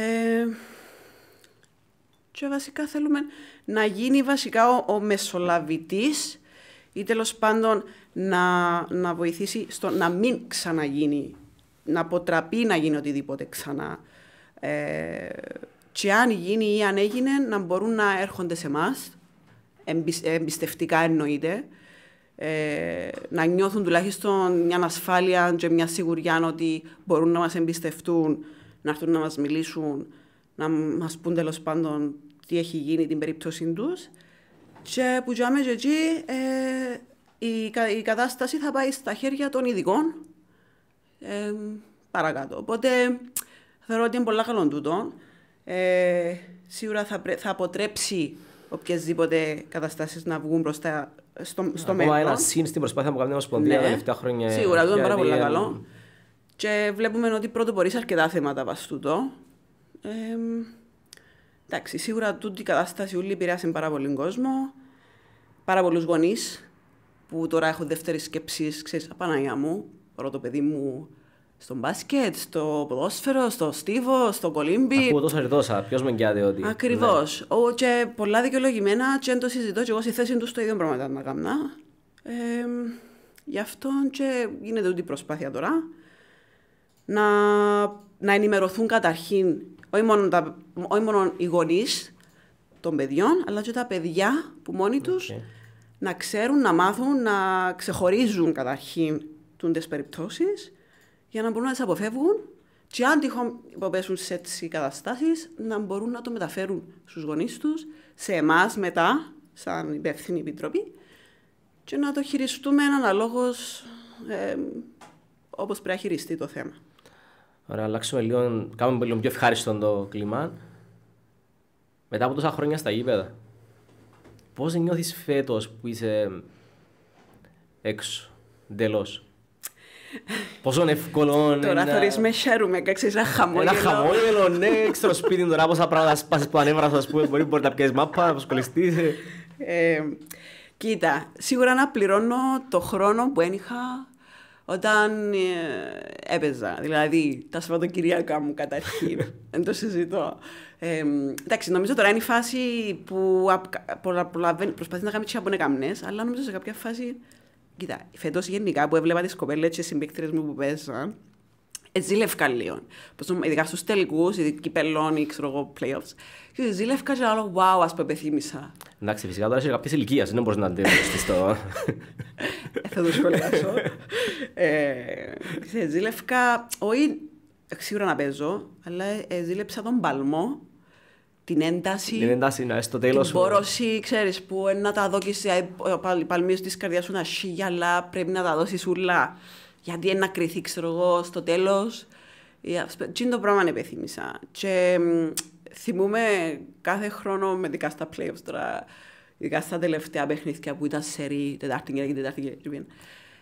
και βασικά θέλουμε να γίνει βασικά ο, ο μεσολαβητής ή τέλος πάντων να, να βοηθήσει στο να μην ξαναγίνει, να αποτραπεί να γίνει οτιδήποτε ξανά. Ε, και αν γίνει ή αν έγινε να μπορούν να έρχονται σε εμάς, εμπιστευτικά εννοείται, ε, να νιώθουν τουλάχιστον μια ασφάλεια και μια σιγουριά ότι μπορούν να μας εμπιστευτούν, να έρθουν να μας μιλήσουν, να μας πούν τέλος πάντων τι έχει γίνει την περίπτωση τους. Και που τζάμε και εκεί, ε, η, η κατάσταση θα πάει στα χέρια των ειδικών ε, παρακάτω. Οπότε θεωρώ ότι είναι πολλά καλό τούτο. Ε, σίγουρα θα, θα αποτρέψει οποιασδήποτε καταστάσεις να βγουν μπροστά στο, στο ένα συν στην προσπάθεια που κάνει Ομοσπονδία ναι, τα τελευταία χρόνια. Σίγουρα, αυτό είναι πάρα πολύ καλό. Και βλέπουμε ότι πρώτο μπορείς αρκετά θέματα βαστούτο. Ε, εντάξει, σίγουρα τούτη η κατάσταση ούλη επηρέασε πάρα πολύ κόσμο, πάρα πολλούς γονείς που τώρα έχουν δεύτερε σκέψει. Ξέρει, Παναγία μου, πρώτο παιδί μου, στο μπάσκετ, στο ποδόσφαιρο, στο στίβο, στο κολύμπι. Ακούω τόσα ρητόσα, Ποιος με νοιάζει ότι. Ακριβώς. Ναι. Και πολλά δικαιολογημένα, και το συζητώ και εγώ στη θέση του το ίδιο πράγμα να κάνω. Ε, γι' αυτό και γίνεται ούτε προσπάθεια τώρα να, να ενημερωθούν καταρχήν όχι μόνο, οι γονείς των παιδιών, αλλά και τα παιδιά που μόνοι okay. τους να ξέρουν, να μάθουν, να ξεχωρίζουν καταρχήν τι περιπτώσεις για να μπορούν να τις αποφεύγουν και αν τυχόν υποπέσουν σε έτσι καταστάσει, να μπορούν να το μεταφέρουν στους γονείς τους, σε εμάς μετά, σαν υπεύθυνη επιτροπή, και να το χειριστούμε αναλόγως ε, όπως πρέπει να χειριστεί το θέμα. Ωραία, αλλάξουμε λίγο, κάνουμε πολύ πιο ευχάριστο το κλίμα. Μετά από τόσα χρόνια στα γήπεδα, πώς νιώθεις φέτος που είσαι έξω, εντελώς. Πόσο εύκολο. είναι Τώρα θεωρείς με χαίρομαι κάτσε ένα χαμόγελο. Ένα χαμόγελο, ναι, έξω σπίτι τώρα πόσα πράγματα σπάσεις που ανέβρασες, ας πούμε, μπορεί, να πιέζει μάπα, να αποσχοληστείς. Ε, κοίτα, σίγουρα να πληρώνω το χρόνο που ένιχα όταν ε, έπαιζα. Δηλαδή, τα Σαββατοκυριακά μου καταρχήν. Δεν το συζητώ. Ε, εντάξει, νομίζω τώρα είναι η φάση που προσπαθείς να κάνεις τσιά που είναι αλλά νομίζω σε κάποια φάση Κοίτα, φέτος γενικά που έβλεπα τις κοπέλες και συμπίκτρε μου που παίζαν, ζήλευκα λίγο. Ειδικά στους τελικούς, κυπελών ή ξέρω εγώ, playoffs. Και ζήλευκα και άλλο, wow, α πούμε, πεθύμησα. Εντάξει, φυσικά τώρα είσαι κάποια ηλικίας, δεν μπορείς να αντιδράσει το. Ε, θα το σχολιάσω. Ε, ζήλευκα, όχι σίγουρα να παίζω, αλλά ε, ζήλεψα τον παλμό την ένταση. Την ένταση, ναι, στο τέλο. Την πόρωση, ξέρεις, που να τα δω και παλμίζω της καρδιάς σου να σίγια, αλλά πρέπει να τα δώσει ούλα. Γιατί να κρυθεί, ξέρω εγώ, στο τέλος. Τι το πράγμα επεθύμησα. Και θυμούμε κάθε χρόνο με δικά στα playoffs τώρα, ειδικά στα τελευταία παιχνίδια που ήταν ρί, τετάρτη και τετάρτη και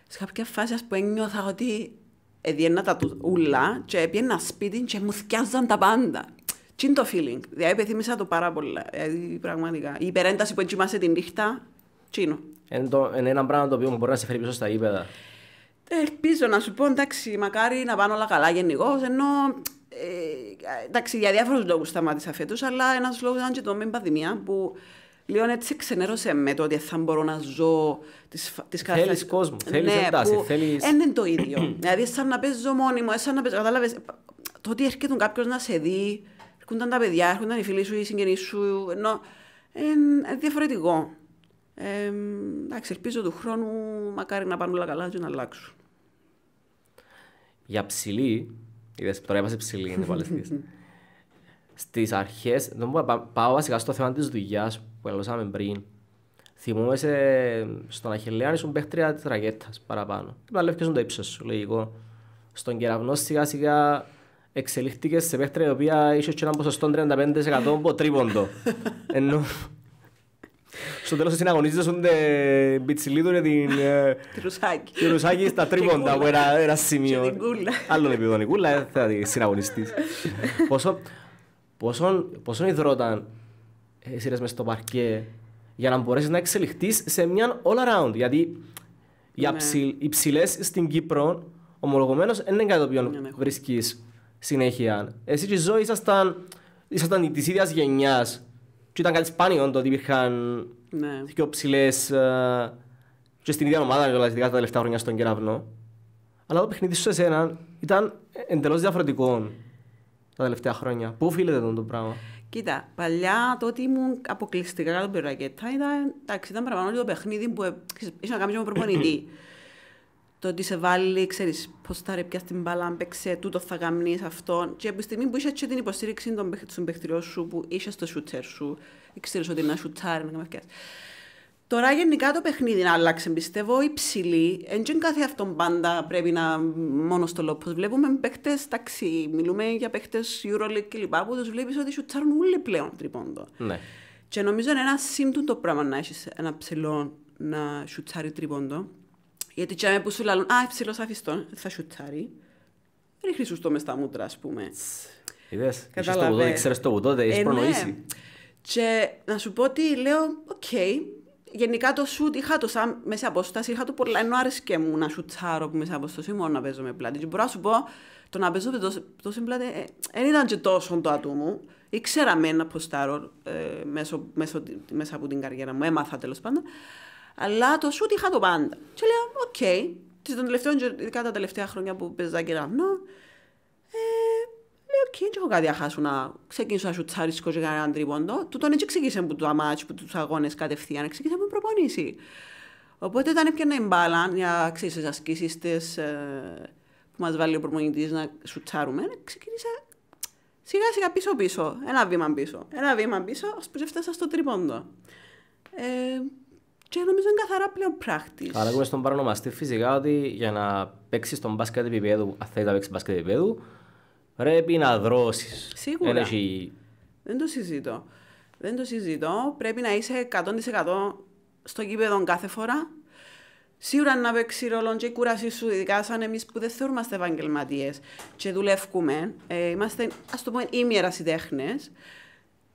Σε κάποια φάση, ας πούμε, ότι έδιαινα τα ούλα και έπιανα σπίτι και μου θυκιάζαν τα πάντα. Τι είναι το feeling. Δηλαδή, επιθυμήσα το πάρα πολύ. Δηλαδή, πραγματικά. Η υπερένταση που έτσι την νύχτα, τι είναι. ένα πράγμα το οποίο μπορεί να σε φέρει πίσω στα ύπεδα. Ελπίζω να σου πω, εντάξει, μακάρι να πάνε όλα καλά γενικώς, ενώ ε, εντάξει, για διάφορους λόγους σταμάτησα φέτος, αλλά ένας λόγος ήταν και το μεν πανδημία που λέω έτσι ξενέρωσε με το ότι θα μπορώ να ζω τις Θέλεις κόσμο, θέλει ναι, εντάσει. Θέλεις... είναι το ίδιο. δηλαδή, σαν να παίζω μόνιμο, σαν να παίζω. Κατάλαβες το ότι έρχεται κάποιος να σε δει, έρχονταν τα παιδιά, έρχονταν οι φίλοι σου, οι συγγενείς σου, ενώ είναι ε, διαφορετικό. Ε, εντάξει, ελπίζω του χρόνου, μακάρι να πάνε όλα καλά και να αλλάξουν. Για ψηλή, είδες, τώρα είμαστε ψηλή, είναι πολύ Στις αρχές πάω βασικά στο θέμα της δουλειάς που έλαβαμε πριν. Θυμούμαι σε, στον Αχιλέα ήσουν παίχτρια τη ραγέτα παραπάνω. Πρέπει να είναι το ύψος σου, λογικό. Στον κεραυνό σιγά σιγά εξελίχθηκε σε παίχτρια η οποία είχε έναν ποσοστό 35% από τρίποντο. Ενώ στο τέλος συναγωνίζονται ε, μπιτσιλίδουν την... Ε, τη Ρουσάκη. την... Τρουσάκη. στα τρίποντα που είναι ένα σημείο. Και την Κούλα. Άλλον επίπεδο η Κούλα, ε, θα τη συναγωνιστείς. πόσο, πόσο, πόσο υδρόταν σειρές στο παρκέ για να μπορέσεις να εξελιχθείς σε μια all around. Γιατί οι, ναι. ψηλέ ψηλές στην Κύπρο ομολογωμένως, δεν είναι κάτι το οποίο βρίσκεις συνέχεια. Εσύ και η ζωή ήσασταν, ήσασταν της ίδιας γενιάς, και ήταν κάτι σπάνιο το ότι υπήρχαν ναι. πιο ψηλές. Ε, και στην ίδια ομάδα τα τελευταία χρόνια στον κεραυνό. Αλλά το παιχνίδι σου εσένα ήταν εντελώς διαφορετικό τα τελευταία χρόνια. Πού οφείλεται αυτό το πράγμα. Κοίτα, παλιά το ότι ήμουν αποκλειστικά κάτω από την ρακέτα ήταν, εντάξει, ήταν παραπάνω το παιχνίδι που οφειλεται ε, αυτο το πραγμα κοιτα παλια το οτι ημουν αποκλειστικα κατω απο την ρακετα ηταν ενταξει ηταν πραγματικα το παιχνιδι που ησουν να κάνεις με προπονητή. το ότι σε βάλει, ξέρεις, πώς θα ρε πια την μπάλα, αν παίξει τούτο θα γαμνείς αυτό. Και από τη στιγμή που είσαι την υποστήριξη των παιχτριών σου, που είσαι στο σούτσερ σου, ξέρεις ότι είναι ένα σουτσάρ, να μαθιάσει. Τώρα γενικά το παιχνίδι να άλλαξε, πιστεύω, υψηλή. όχι κάθε αυτόν πάντα πρέπει να μόνο στο λόγο. Βλέπουμε παίχτες, ταξί, μιλούμε για παίχτες Euroleague κλπ. που τους βλέπεις ότι σουτσάρουν όλοι πλέον τριπώντο. Ναι. Και νομίζω είναι ένα σύμπτωτο πράγμα να έχεις ένα ψηλό να σου τσάρει γιατί τσάμε που σου λαλούν, α, ψηλό αφιστόν, θα τσάρει». Ρίχνεις σου το μες στα μούτρα, ας πούμε. Είδες, το ξέρεις το που δεν είσαι προνοήσει. Και να σου πω ότι λέω, οκ, γενικά το σουτ είχα το σαν μέσα απόσταση, είχα το πολλά, ενώ και μου να τσάρω που μέσα απόσταση, μόνο να παίζω με πλάτη. Και μπορώ να σου πω, το να παίζω τόσο με πλάτη, δεν ε, ήταν και τόσο το άτομο μου. Ήξερα με ένα ποστάρο ε, μέσα από την καριέρα μου, έμαθα τέλος πάντων. Αλλά το σούτ είχα το πάντα. Και λέω, οκ, okay. τελευταίο, ειδικά τα τελευταία χρόνια που παίζα κεραυνό, ε, λέω, οκ, okay, έχω κάτι να χάσω να ξεκινήσω να σουτσάρει και έναν τρίποντο. Του τον έτσι ξεκίνησε που το αμάτσι, που τους αγώνες κατευθείαν, ξεκίνησε με προπονήσει. Οπότε ήταν πια ένα μπάλα για ξέρει ασκήσεις, ασκήσει ε, που μας βάλει ο προπονητής να σουτσάρουμε. Ξεκίνησα σιγά σιγά πίσω πίσω, ένα βήμα πίσω, ένα βήμα πίσω, που έφτασα στο τρίποντο. Ε, και νομίζω είναι καθαρά πλέον πράκτη. Αλλά ακούμε στον παρονομαστή φυσικά ότι για να παίξεις τον μπάσκετ επίπεδο, αν θέλεις να παίξεις μπάσκετ επίπεδο, πρέπει να δρώσεις. Σίγουρα. Δεν το συζητώ. Δεν το συζητώ. Πρέπει να είσαι 100% στο κήπεδο κάθε φορά. Σίγουρα να παίξει ρόλο και η κούρασή σου, ειδικά σαν εμείς που δεν θεωρούμαστε επαγγελματίες και δουλεύουμε. Ε, είμαστε, ας το πούμε, ημιερασιτέχνε.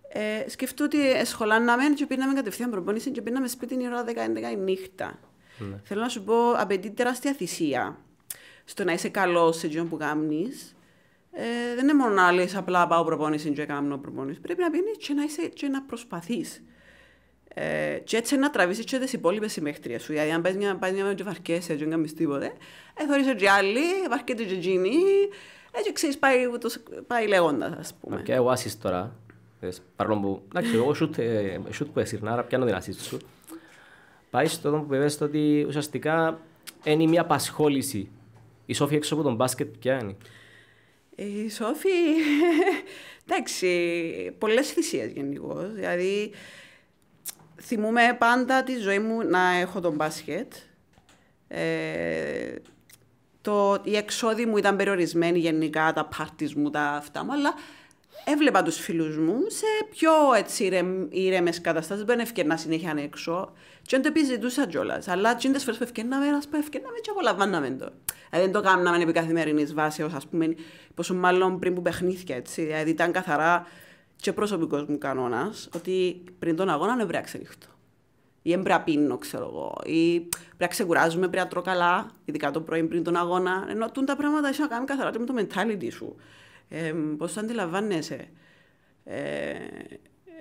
Ε, σκεφτού ότι εσχολάναμε και πήραμε κατευθείαν προπόνηση και πήραμε σπίτι η ωρα 10-11 η νύχτα. Ναι. Θέλω να σου πω, απαιτεί τεράστια θυσία στο να είσαι καλός σε τζιόν που κάνει. Ε, δεν είναι μόνο να λες απλά πάω προπόνηση και κάνω προπόνηση. Πρέπει να πίνεις και να, είσαι, και να προσπαθείς. Ε, και έτσι να τραβήσεις και τις υπόλοιπες συμμέχτριες σου. Γιατί αν πας μια, μέρα και βαρκέσαι και δεν κάνεις τίποτε, ε, θεωρεί ότι άλλοι, βαρκέται ε, και έτσι ξέρεις πάει, πάει λέγοντας, ας πούμε. Και okay, εγώ τώρα, Παρόλο που, εντάξει, εγώ σούτ ε, που έσυρνα, άρα πιάνω την σου. Πάει στο που βεβαίω ότι ουσιαστικά είναι μια απασχόληση. Η Σόφη έξω από τον μπάσκετ ποια είναι. Η Σόφη, εντάξει, πολλές θυσίες γενικώς. Δηλαδή, θυμούμαι πάντα τη ζωή μου να έχω τον μπάσκετ. Ε, το, η εξόδη μου ήταν περιορισμένη γενικά, τα πάρτις μου, τα αυτά έβλεπα τους φιλου μου σε πιο ήρεμες καταστάσεις. καταστάσεις, δεν ευκαιρνά συνέχεια έξω και αν το πει ζητούσα τζόλα. αλλά είναι φορές που ευκαιρνάμε, ας πούμε ευκαιρνάμε και απολαμβάναμε το. Δηλαδή δεν το κάναμε επί καθημερινής βάση, ας πούμε, πόσο μάλλον πριν που παιχνίθηκε έτσι, δηλαδή ήταν καθαρά και προσωπικός μου κανόνας, ότι πριν τον αγώνα δεν πρέπει να ξενυχτώ. Ή δεν πίνω, ξέρω εγώ. Ή πρέπει να ξεκουράζουμε, πρέπει να τρώω καλά, ειδικά το πρωί πριν τον αγώνα. Ενώ τα πράγματα έχεις να κάνεις καθαρά με το mentality σου ε, πώς το αντιλαμβάνεσαι. Ε,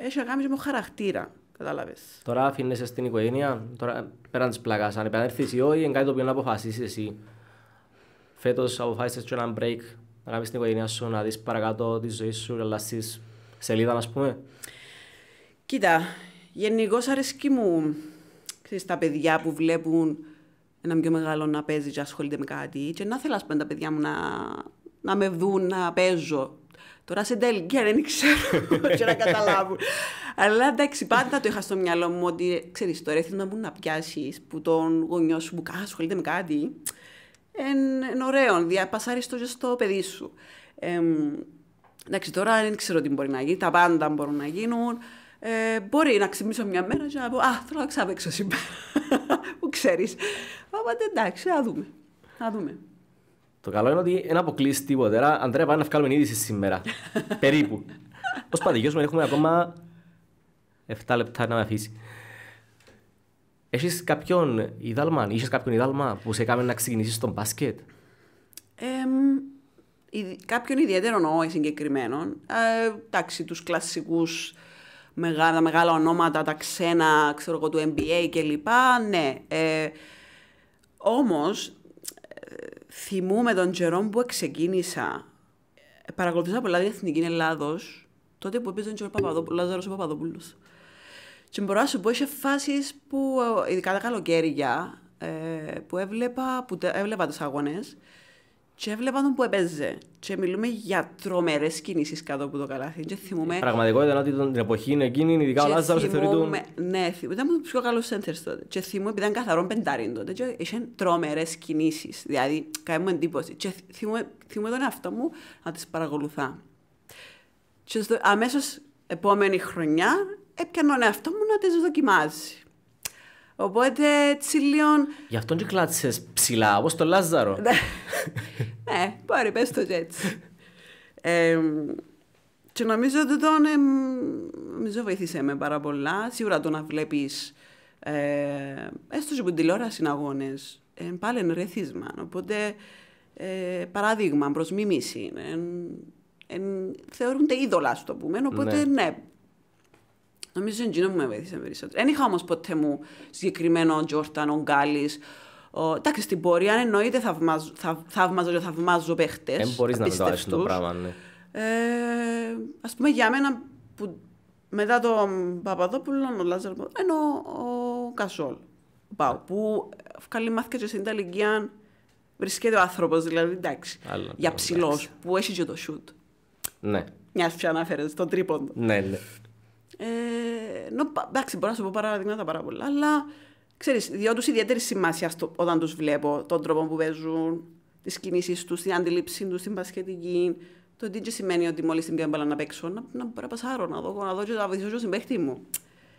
έχει να κάνεις με χαρακτήρα. Κατάλαβες. Τώρα αφήνεσαι στην οικογένεια, τώρα πέραν της πλάκα. Αν επανέλθεις ή όχι, είναι κάτι το οποίο να αποφασίσεις εσύ. Φέτος αποφάσισες ένα break να κάνεις την οικογένειά σου, να δεις παρακάτω τη ζωή σου, να αλλάξεις σελίδα, α πούμε. Κοίτα, γενικώς αρέσκει μου ξέρεις, τα παιδιά που βλέπουν ένα πιο μεγάλο να παίζει και ασχολείται με κάτι. Και να θέλω, ας πούμε, τα παιδιά μου να, να με δουν να παίζω. Τώρα σε τελική δεν ξέρω, ξέρω να καταλάβω. Αλλά εντάξει, πάντα το είχα στο μυαλό μου ότι ξέρεις, τώρα ρέθινο να μου να πιάσεις που τον γονιό σου που ασχολείται με κάτι. Είναι ωραίο, διαπασάρει το ζεστό παιδί σου. Ε, εντάξει, τώρα δεν ξέρω τι μπορεί να γίνει, τα πάντα μπορούν να γίνουν. Ε, μπορεί να ξυπνήσω μια μέρα και να πω «Α, θέλω να ξαπέξω σήμερα». Που ξέρεις. Οπότε εντάξει, θα δούμε. Να δούμε. Το καλό είναι ότι δεν αποκλείσεις τίποτε. Άρα, Αντρέα, πάμε να βγάλουμε είδηση σήμερα. Περίπου. Πώς παντηγιώσουμε, έχουμε ακόμα 7 λεπτά να με αφήσει. Έχεις κάποιον ιδάλμα, είχες κάποιον ιδάλμα που σε έκανε να ξεκινήσεις τον μπάσκετ. Ε, κάποιον ιδιαίτερο όχι συγκεκριμένο. Ε, εντάξει, τους κλασικούς μεγάλα, μεγάλα ονόματα, τα ξένα, ξέρω εγώ, του NBA κλπ. Ναι. Ε, όμως, θυμούμαι τον καιρό που ξεκίνησα. Ε, παρακολουθούσα πολλά την Εθνική Ελλάδος, τότε που έπαιζε τον Λάζαρο Παπαδόπουλος. Και μπορώ να σου πω, είχε φάσεις που, ε, ειδικά τα καλοκαίρια, ε, που έβλεπα, που έβλεπα τους αγώνες και έβλεπα τον που έπαιζε. Και μιλούμε για τρομερές κινήσεις κάτω από το καλάθι. Και θυμούμε... Πραγματικότητα ότι την εποχή εκείνη, ειδικά ο Λάζαρο σε θεωρεί του. Ναι, ήταν ο πιο καλό σέντερ τότε. Και θυμούμε, ήταν καθαρό πεντάριν τότε. Και είχε τρομερές κινήσεις. Δηλαδή, μου εντύπωση. Και θυμούμε, θυμούμε τον εαυτό μου να τις παρακολουθά. Και αμέσως επόμενη χρονιά έπιανε τον εαυτό μου να τις δοκιμάζει. Οπότε έτσι λίγο. Γι' αυτόν και κλάτσε ψηλά, όπως το Λάζαρο. ναι, μπορεί, ε, πες το έτσι. και νομίζω ότι τον βοήθησε με πάρα πολλά. Σίγουρα το να βλέπεις ε, έστω και από την τηλεόραση αγώνε. πάλι είναι ρεθίσμα. Οπότε, ε, παράδειγμα, προ μίμηση. θεωρούνται είδωλα, ας το πούμε. Οπότε, ναι, ναι Νομίζω είναι εκείνο που με βοήθησε περισσότερο. Δεν είχα όμως ποτέ μου συγκεκριμένο Τζόρταν, ο Γκάλι. Εντάξει, στην πορεία εννοείται θαυμάζω, θα, θαυμάζω και θαυμάζω παίχτες. Δεν μπορείς να το το πράγμα, ναι. Ε, Ας πούμε για μένα που μετά τον Παπαδόπουλο, ο Λάζαρ, ενώ ο Κασόλ. Πάω, ναι. που καλή μάθηκε και στην Ιταλική βρίσκεται ο άνθρωπος, δηλαδή εντάξει. Άλλο, για ψηλό που έχει και το σουτ. Ναι. Μιας που αναφέρεται στον τρίποντο. Ναι, ναι. Ε, εντάξει, μπορώ να σου πω παραδείγματα πάρα πολλά, αλλά ξέρεις, διότι τους ιδιαίτερη σημασία στο, όταν τους βλέπω, τον τρόπο που παίζουν, τις κινήσεις τους, την αντίληψή τους, την πασχετική. Το τι σημαίνει ότι μόλις την πιάνω να παίξω, να, να να πασάρω, να δω, να δω και να βοηθήσω τον συμπαίχτη μου.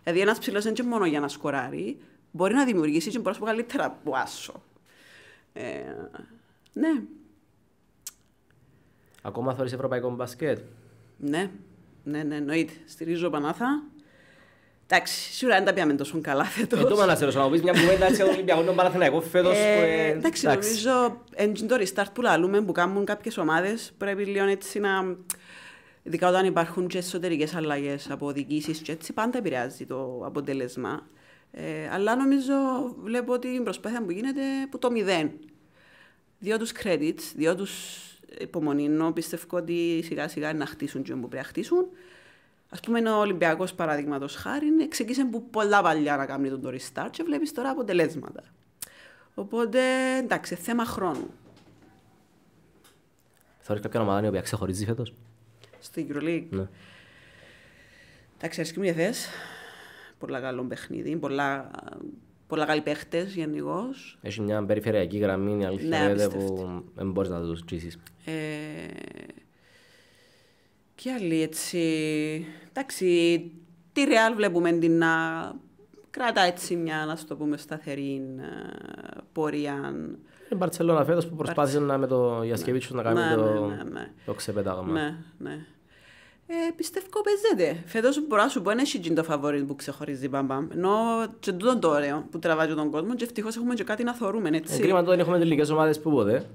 Δηλαδή, ένας ψηλός δεν είναι μόνο για να σκοράρει, μπορεί να δημιουργήσει και μπορεί να σου καλύτερα από άσο. Ε, ναι. Ακόμα θεωρείς ευρωπαϊκό μπασκετ. Ναι. Ναι, ναι, εννοείται. Στηρίζω Πανάθα. Εντάξει, σίγουρα δεν τα πιάμε τόσο καλά φέτος. Δεν το μάλλα σε να πεις μια κουβέντα έτσι ο Ολυμπιακός Παναθηναϊκό ε, φέτος. Ε, εντάξει, νομίζω το restart που λαλούμε που κάνουν κάποιες ομάδες πρέπει λίγο έτσι να... Ειδικά όταν υπάρχουν και εσωτερικές αλλαγές από οδηγήσει και έτσι πάντα επηρεάζει το αποτέλεσμα. Ε, αλλά νομίζω βλέπω ότι η προσπάθεια που γίνεται από το μηδέν. Δύο τους credits, δύο τους υπομονή, ενώ πιστεύω ότι σιγά σιγά να χτίσουν και που πρέπει να χτίσουν. Ας πούμε, ο Ολυμπιακός παραδείγματος χάρη ξεκίνησε που πολλά παλιά να κάνει τον το και βλέπεις τώρα αποτελέσματα. Οπότε εντάξει, θέμα χρόνου. Θα κάποια ομάδα η οποία ξεχωρίζει φέτος. Στην Euroleague. Ναι. Εντάξει, μια μου Πολλά καλό παιχνίδι, πολλά πολλά καλοί παίχτες γενικώς. Έχει μια περιφερειακή γραμμή, η αλήθεια ναι, που δεν μπορείς να το ζήσει. Ε, και άλλοι έτσι. Εντάξει, τη ρεάλ βλέπουμε την να κρατά έτσι μια, να το πούμε, σταθερή ε, πορεία. Η ε, Μπαρσελόνα φέτος που προσπάθησε Μπαρ... να με το Γιασκεβίτσο ναι. να κάνει ναι, το, ναι, ναι, ναι. το ξεπετάγμα. Ναι, ναι. Ε, πιστεύω παίζεται. Φέτος μπορώ να σου πω, είναι εσύ το φαβόρι που ξεχωρίζει μπαμπαμ. Ενώ και τούτο το ωραίο που τραβάζει τον κόσμο, και ευτυχώς έχουμε και κάτι να θεωρούμε. Έτσι. Ε, κρίμα δεν έχουμε τελικέ ομάδες που ποτέ.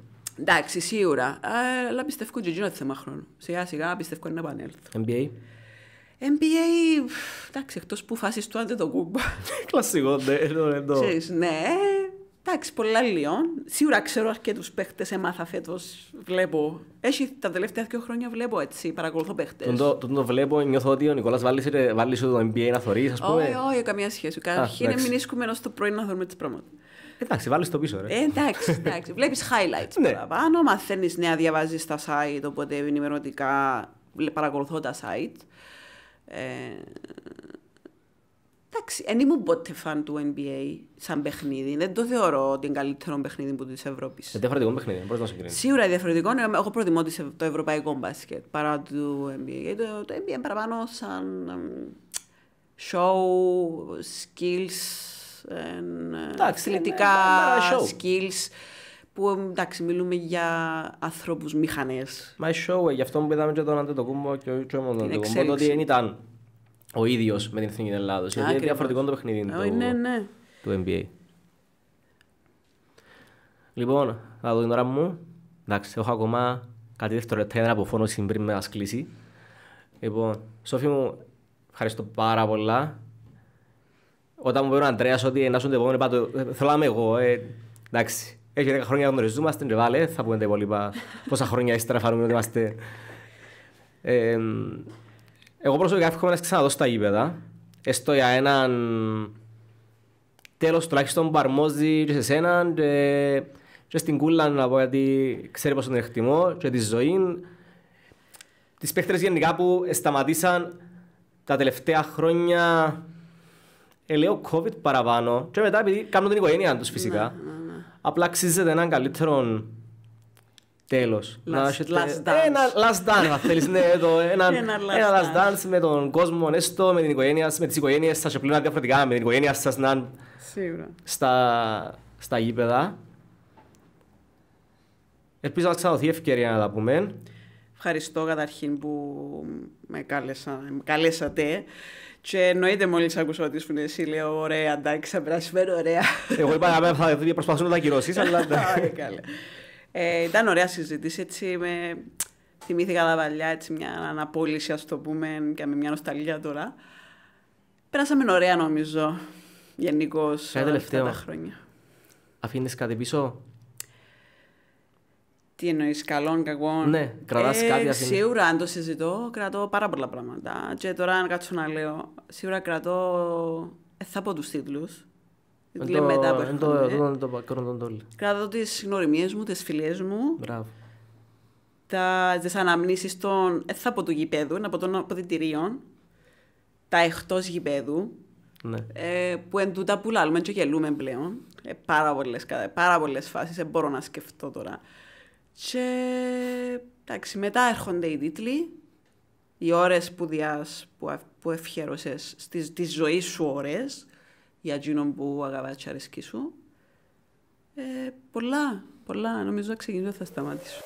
Εντάξει, σίγουρα. αλλά πιστεύω ότι είναι θέμα χρόνου. Σιγά σιγά πιστεύω να επανέλθω. NBA. NBA, εντάξει, εκτός που φάσεις του άντε το κούμπα. Κλασικό, δεν ναι. ναι. ναι, ναι. Εντάξει, πολλά λιόν. Σίγουρα ξέρω αρκετούς παίχτες. Έμαθα φέτος. Βλέπω. Έχει τα τελευταία δύο χρόνια βλέπω έτσι. Παρακολουθώ παίχτες. Τον το, τον βλέπω. Νιώθω ότι ο Νικόλας βάλει το NBA να θωρείς, ας πούμε. Όχι, ε, όχι, ε, καμία σχέση. Καταρχήν είναι μην το πρωί να θωρούμε τι πράγματα. Εντάξει, βάλεις το πίσω, ρε. Ε, εντάξει, εντάξει. Βλέπεις highlights Αν ναι. Μαθαίνεις νέα, διαβάζεις τα site. Οπότε ενημερωτικά παρακολουθώ τα site. Ε, Εντάξει, δεν ήμουν ποτέ φαν του NBA σαν παιχνίδι. Δεν το θεωρώ την καλύτερο παιχνίδι που της Ευρώπης. Σε διαφορετικό παιχνίδι, πώ να συγκρίνει. Σίγουρα διαφορετικό. Ναι. Εγώ προτιμώ το ευρωπαϊκό μπάσκετ παρά του NBA. Ε, το, το NBA παραπάνω σαν show, skills, ε, αθλητικά skills. Που εντάξει, μιλούμε για ανθρώπους μηχανές. Μα show, ε, γι' αυτό μου είδαμε και τον Αντετοκούμπο και ο Το Ότι δεν ήταν ο ίδιος με την Εθνική Ελλάδος. Γιατί είναι διαφορετικό το παιχνίδι του, ναι, ναι. του NBA. Λοιπόν, θα δω την ώρα μου. Εντάξει, έχω ακόμα κάτι δεύτερο. δευτερολεπτά από στην πριν με ασκλήσει. Λοιπόν, Σόφι μου, ευχαριστώ πάρα πολλά. Όταν μου πει ο Αντρέα ότι να σου το επόμενο πάτο, θέλω να είμαι εγώ. Ε, εντάξει, έχει 10 χρόνια γνωριζόμαστε, ρε βάλε, θα πούμε τα υπόλοιπα. Πόσα χρόνια ύστερα φάνουμε ότι είμαστε. Ε, εγώ προσωπικά εύχομαι να ξαναδώ στα γήπεδα. Έστω για έναν τέλος τουλάχιστον αρμόζει και σε σέναν και, και στην κούλα να πω γιατί ξέρει πώ τον εκτιμώ και τη ζωή. Τις παίχτε γενικά που σταματήσαν τα τελευταία χρόνια ε, λέω COVID παραπάνω και μετά επειδή κάνουν την οικογένειά τους φυσικά. Ναι, ναι, ναι. Απλά αξίζεται έναν καλύτερο Τέλο. Last dance. Ένα last dance, θέλεις. Ναι, ένα last dance με τον κόσμο έστω, ναι, με την οικογένεια σας, με τις οικογένειες σας, πλέον διαφορετικά, με την οικογένεια σας να είναι στα γήπεδα. Ελπίζω να ξαναδοθεί ευκαιρία να τα πούμε. Ευχαριστώ καταρχήν που με, κάλεσα, με καλέσατε. Και εννοείται μόλις άκουσα ότι σου εσύ λέω ωραία, εντάξει, θα περάσουμε ωραία. Εγώ είπα να προσπαθήσω να τα κυρώσεις, αλλά. Ε, ήταν ωραία συζήτηση, έτσι, με... θυμήθηκα τα παλιά, έτσι, μια αναπόλυση, ας το πούμε, και με μια νοσταλγία τώρα. Πέρασαμε ωραία, νομίζω, γενικώς ε, αυτά τα χρόνια. Αφήνεις κάτι πίσω? Τι εννοείς, καλών, κακών. Ναι, κρατάς ε, κάτι αφήνεις. Σίγουρα, αν το συζητώ, κρατώ πάρα πολλά πράγματα. Και τώρα, αν κάτσω να λέω, σίγουρα κρατώ. Ε, θα πω τους τίτλους. Δεν το, μετά τις γνωριμίες μου, τις φιλίες μου. Μπράβο. Τα αναμνήσεις των. Ε, θα πω του γηπέδου, από των αποδητηρίων. Τα εκτός γηπέδου. Ναι. Ε, που εν τούτα που λάλουμε και γελούμε πλέον. Ε, πάρα πολλές πάρα πολλές φάσεις. Δεν μπορώ να σκεφτώ τώρα. Και εντάξει, μετά έρχονται οι τίτλοι. Οι ώρες που, που, που τη ζωή σου ώρες για εκείνον που αγαπάς και αρέσκει σου. Ε, πολλά, πολλά. Νομίζω ξεκινήσω θα σταματήσω.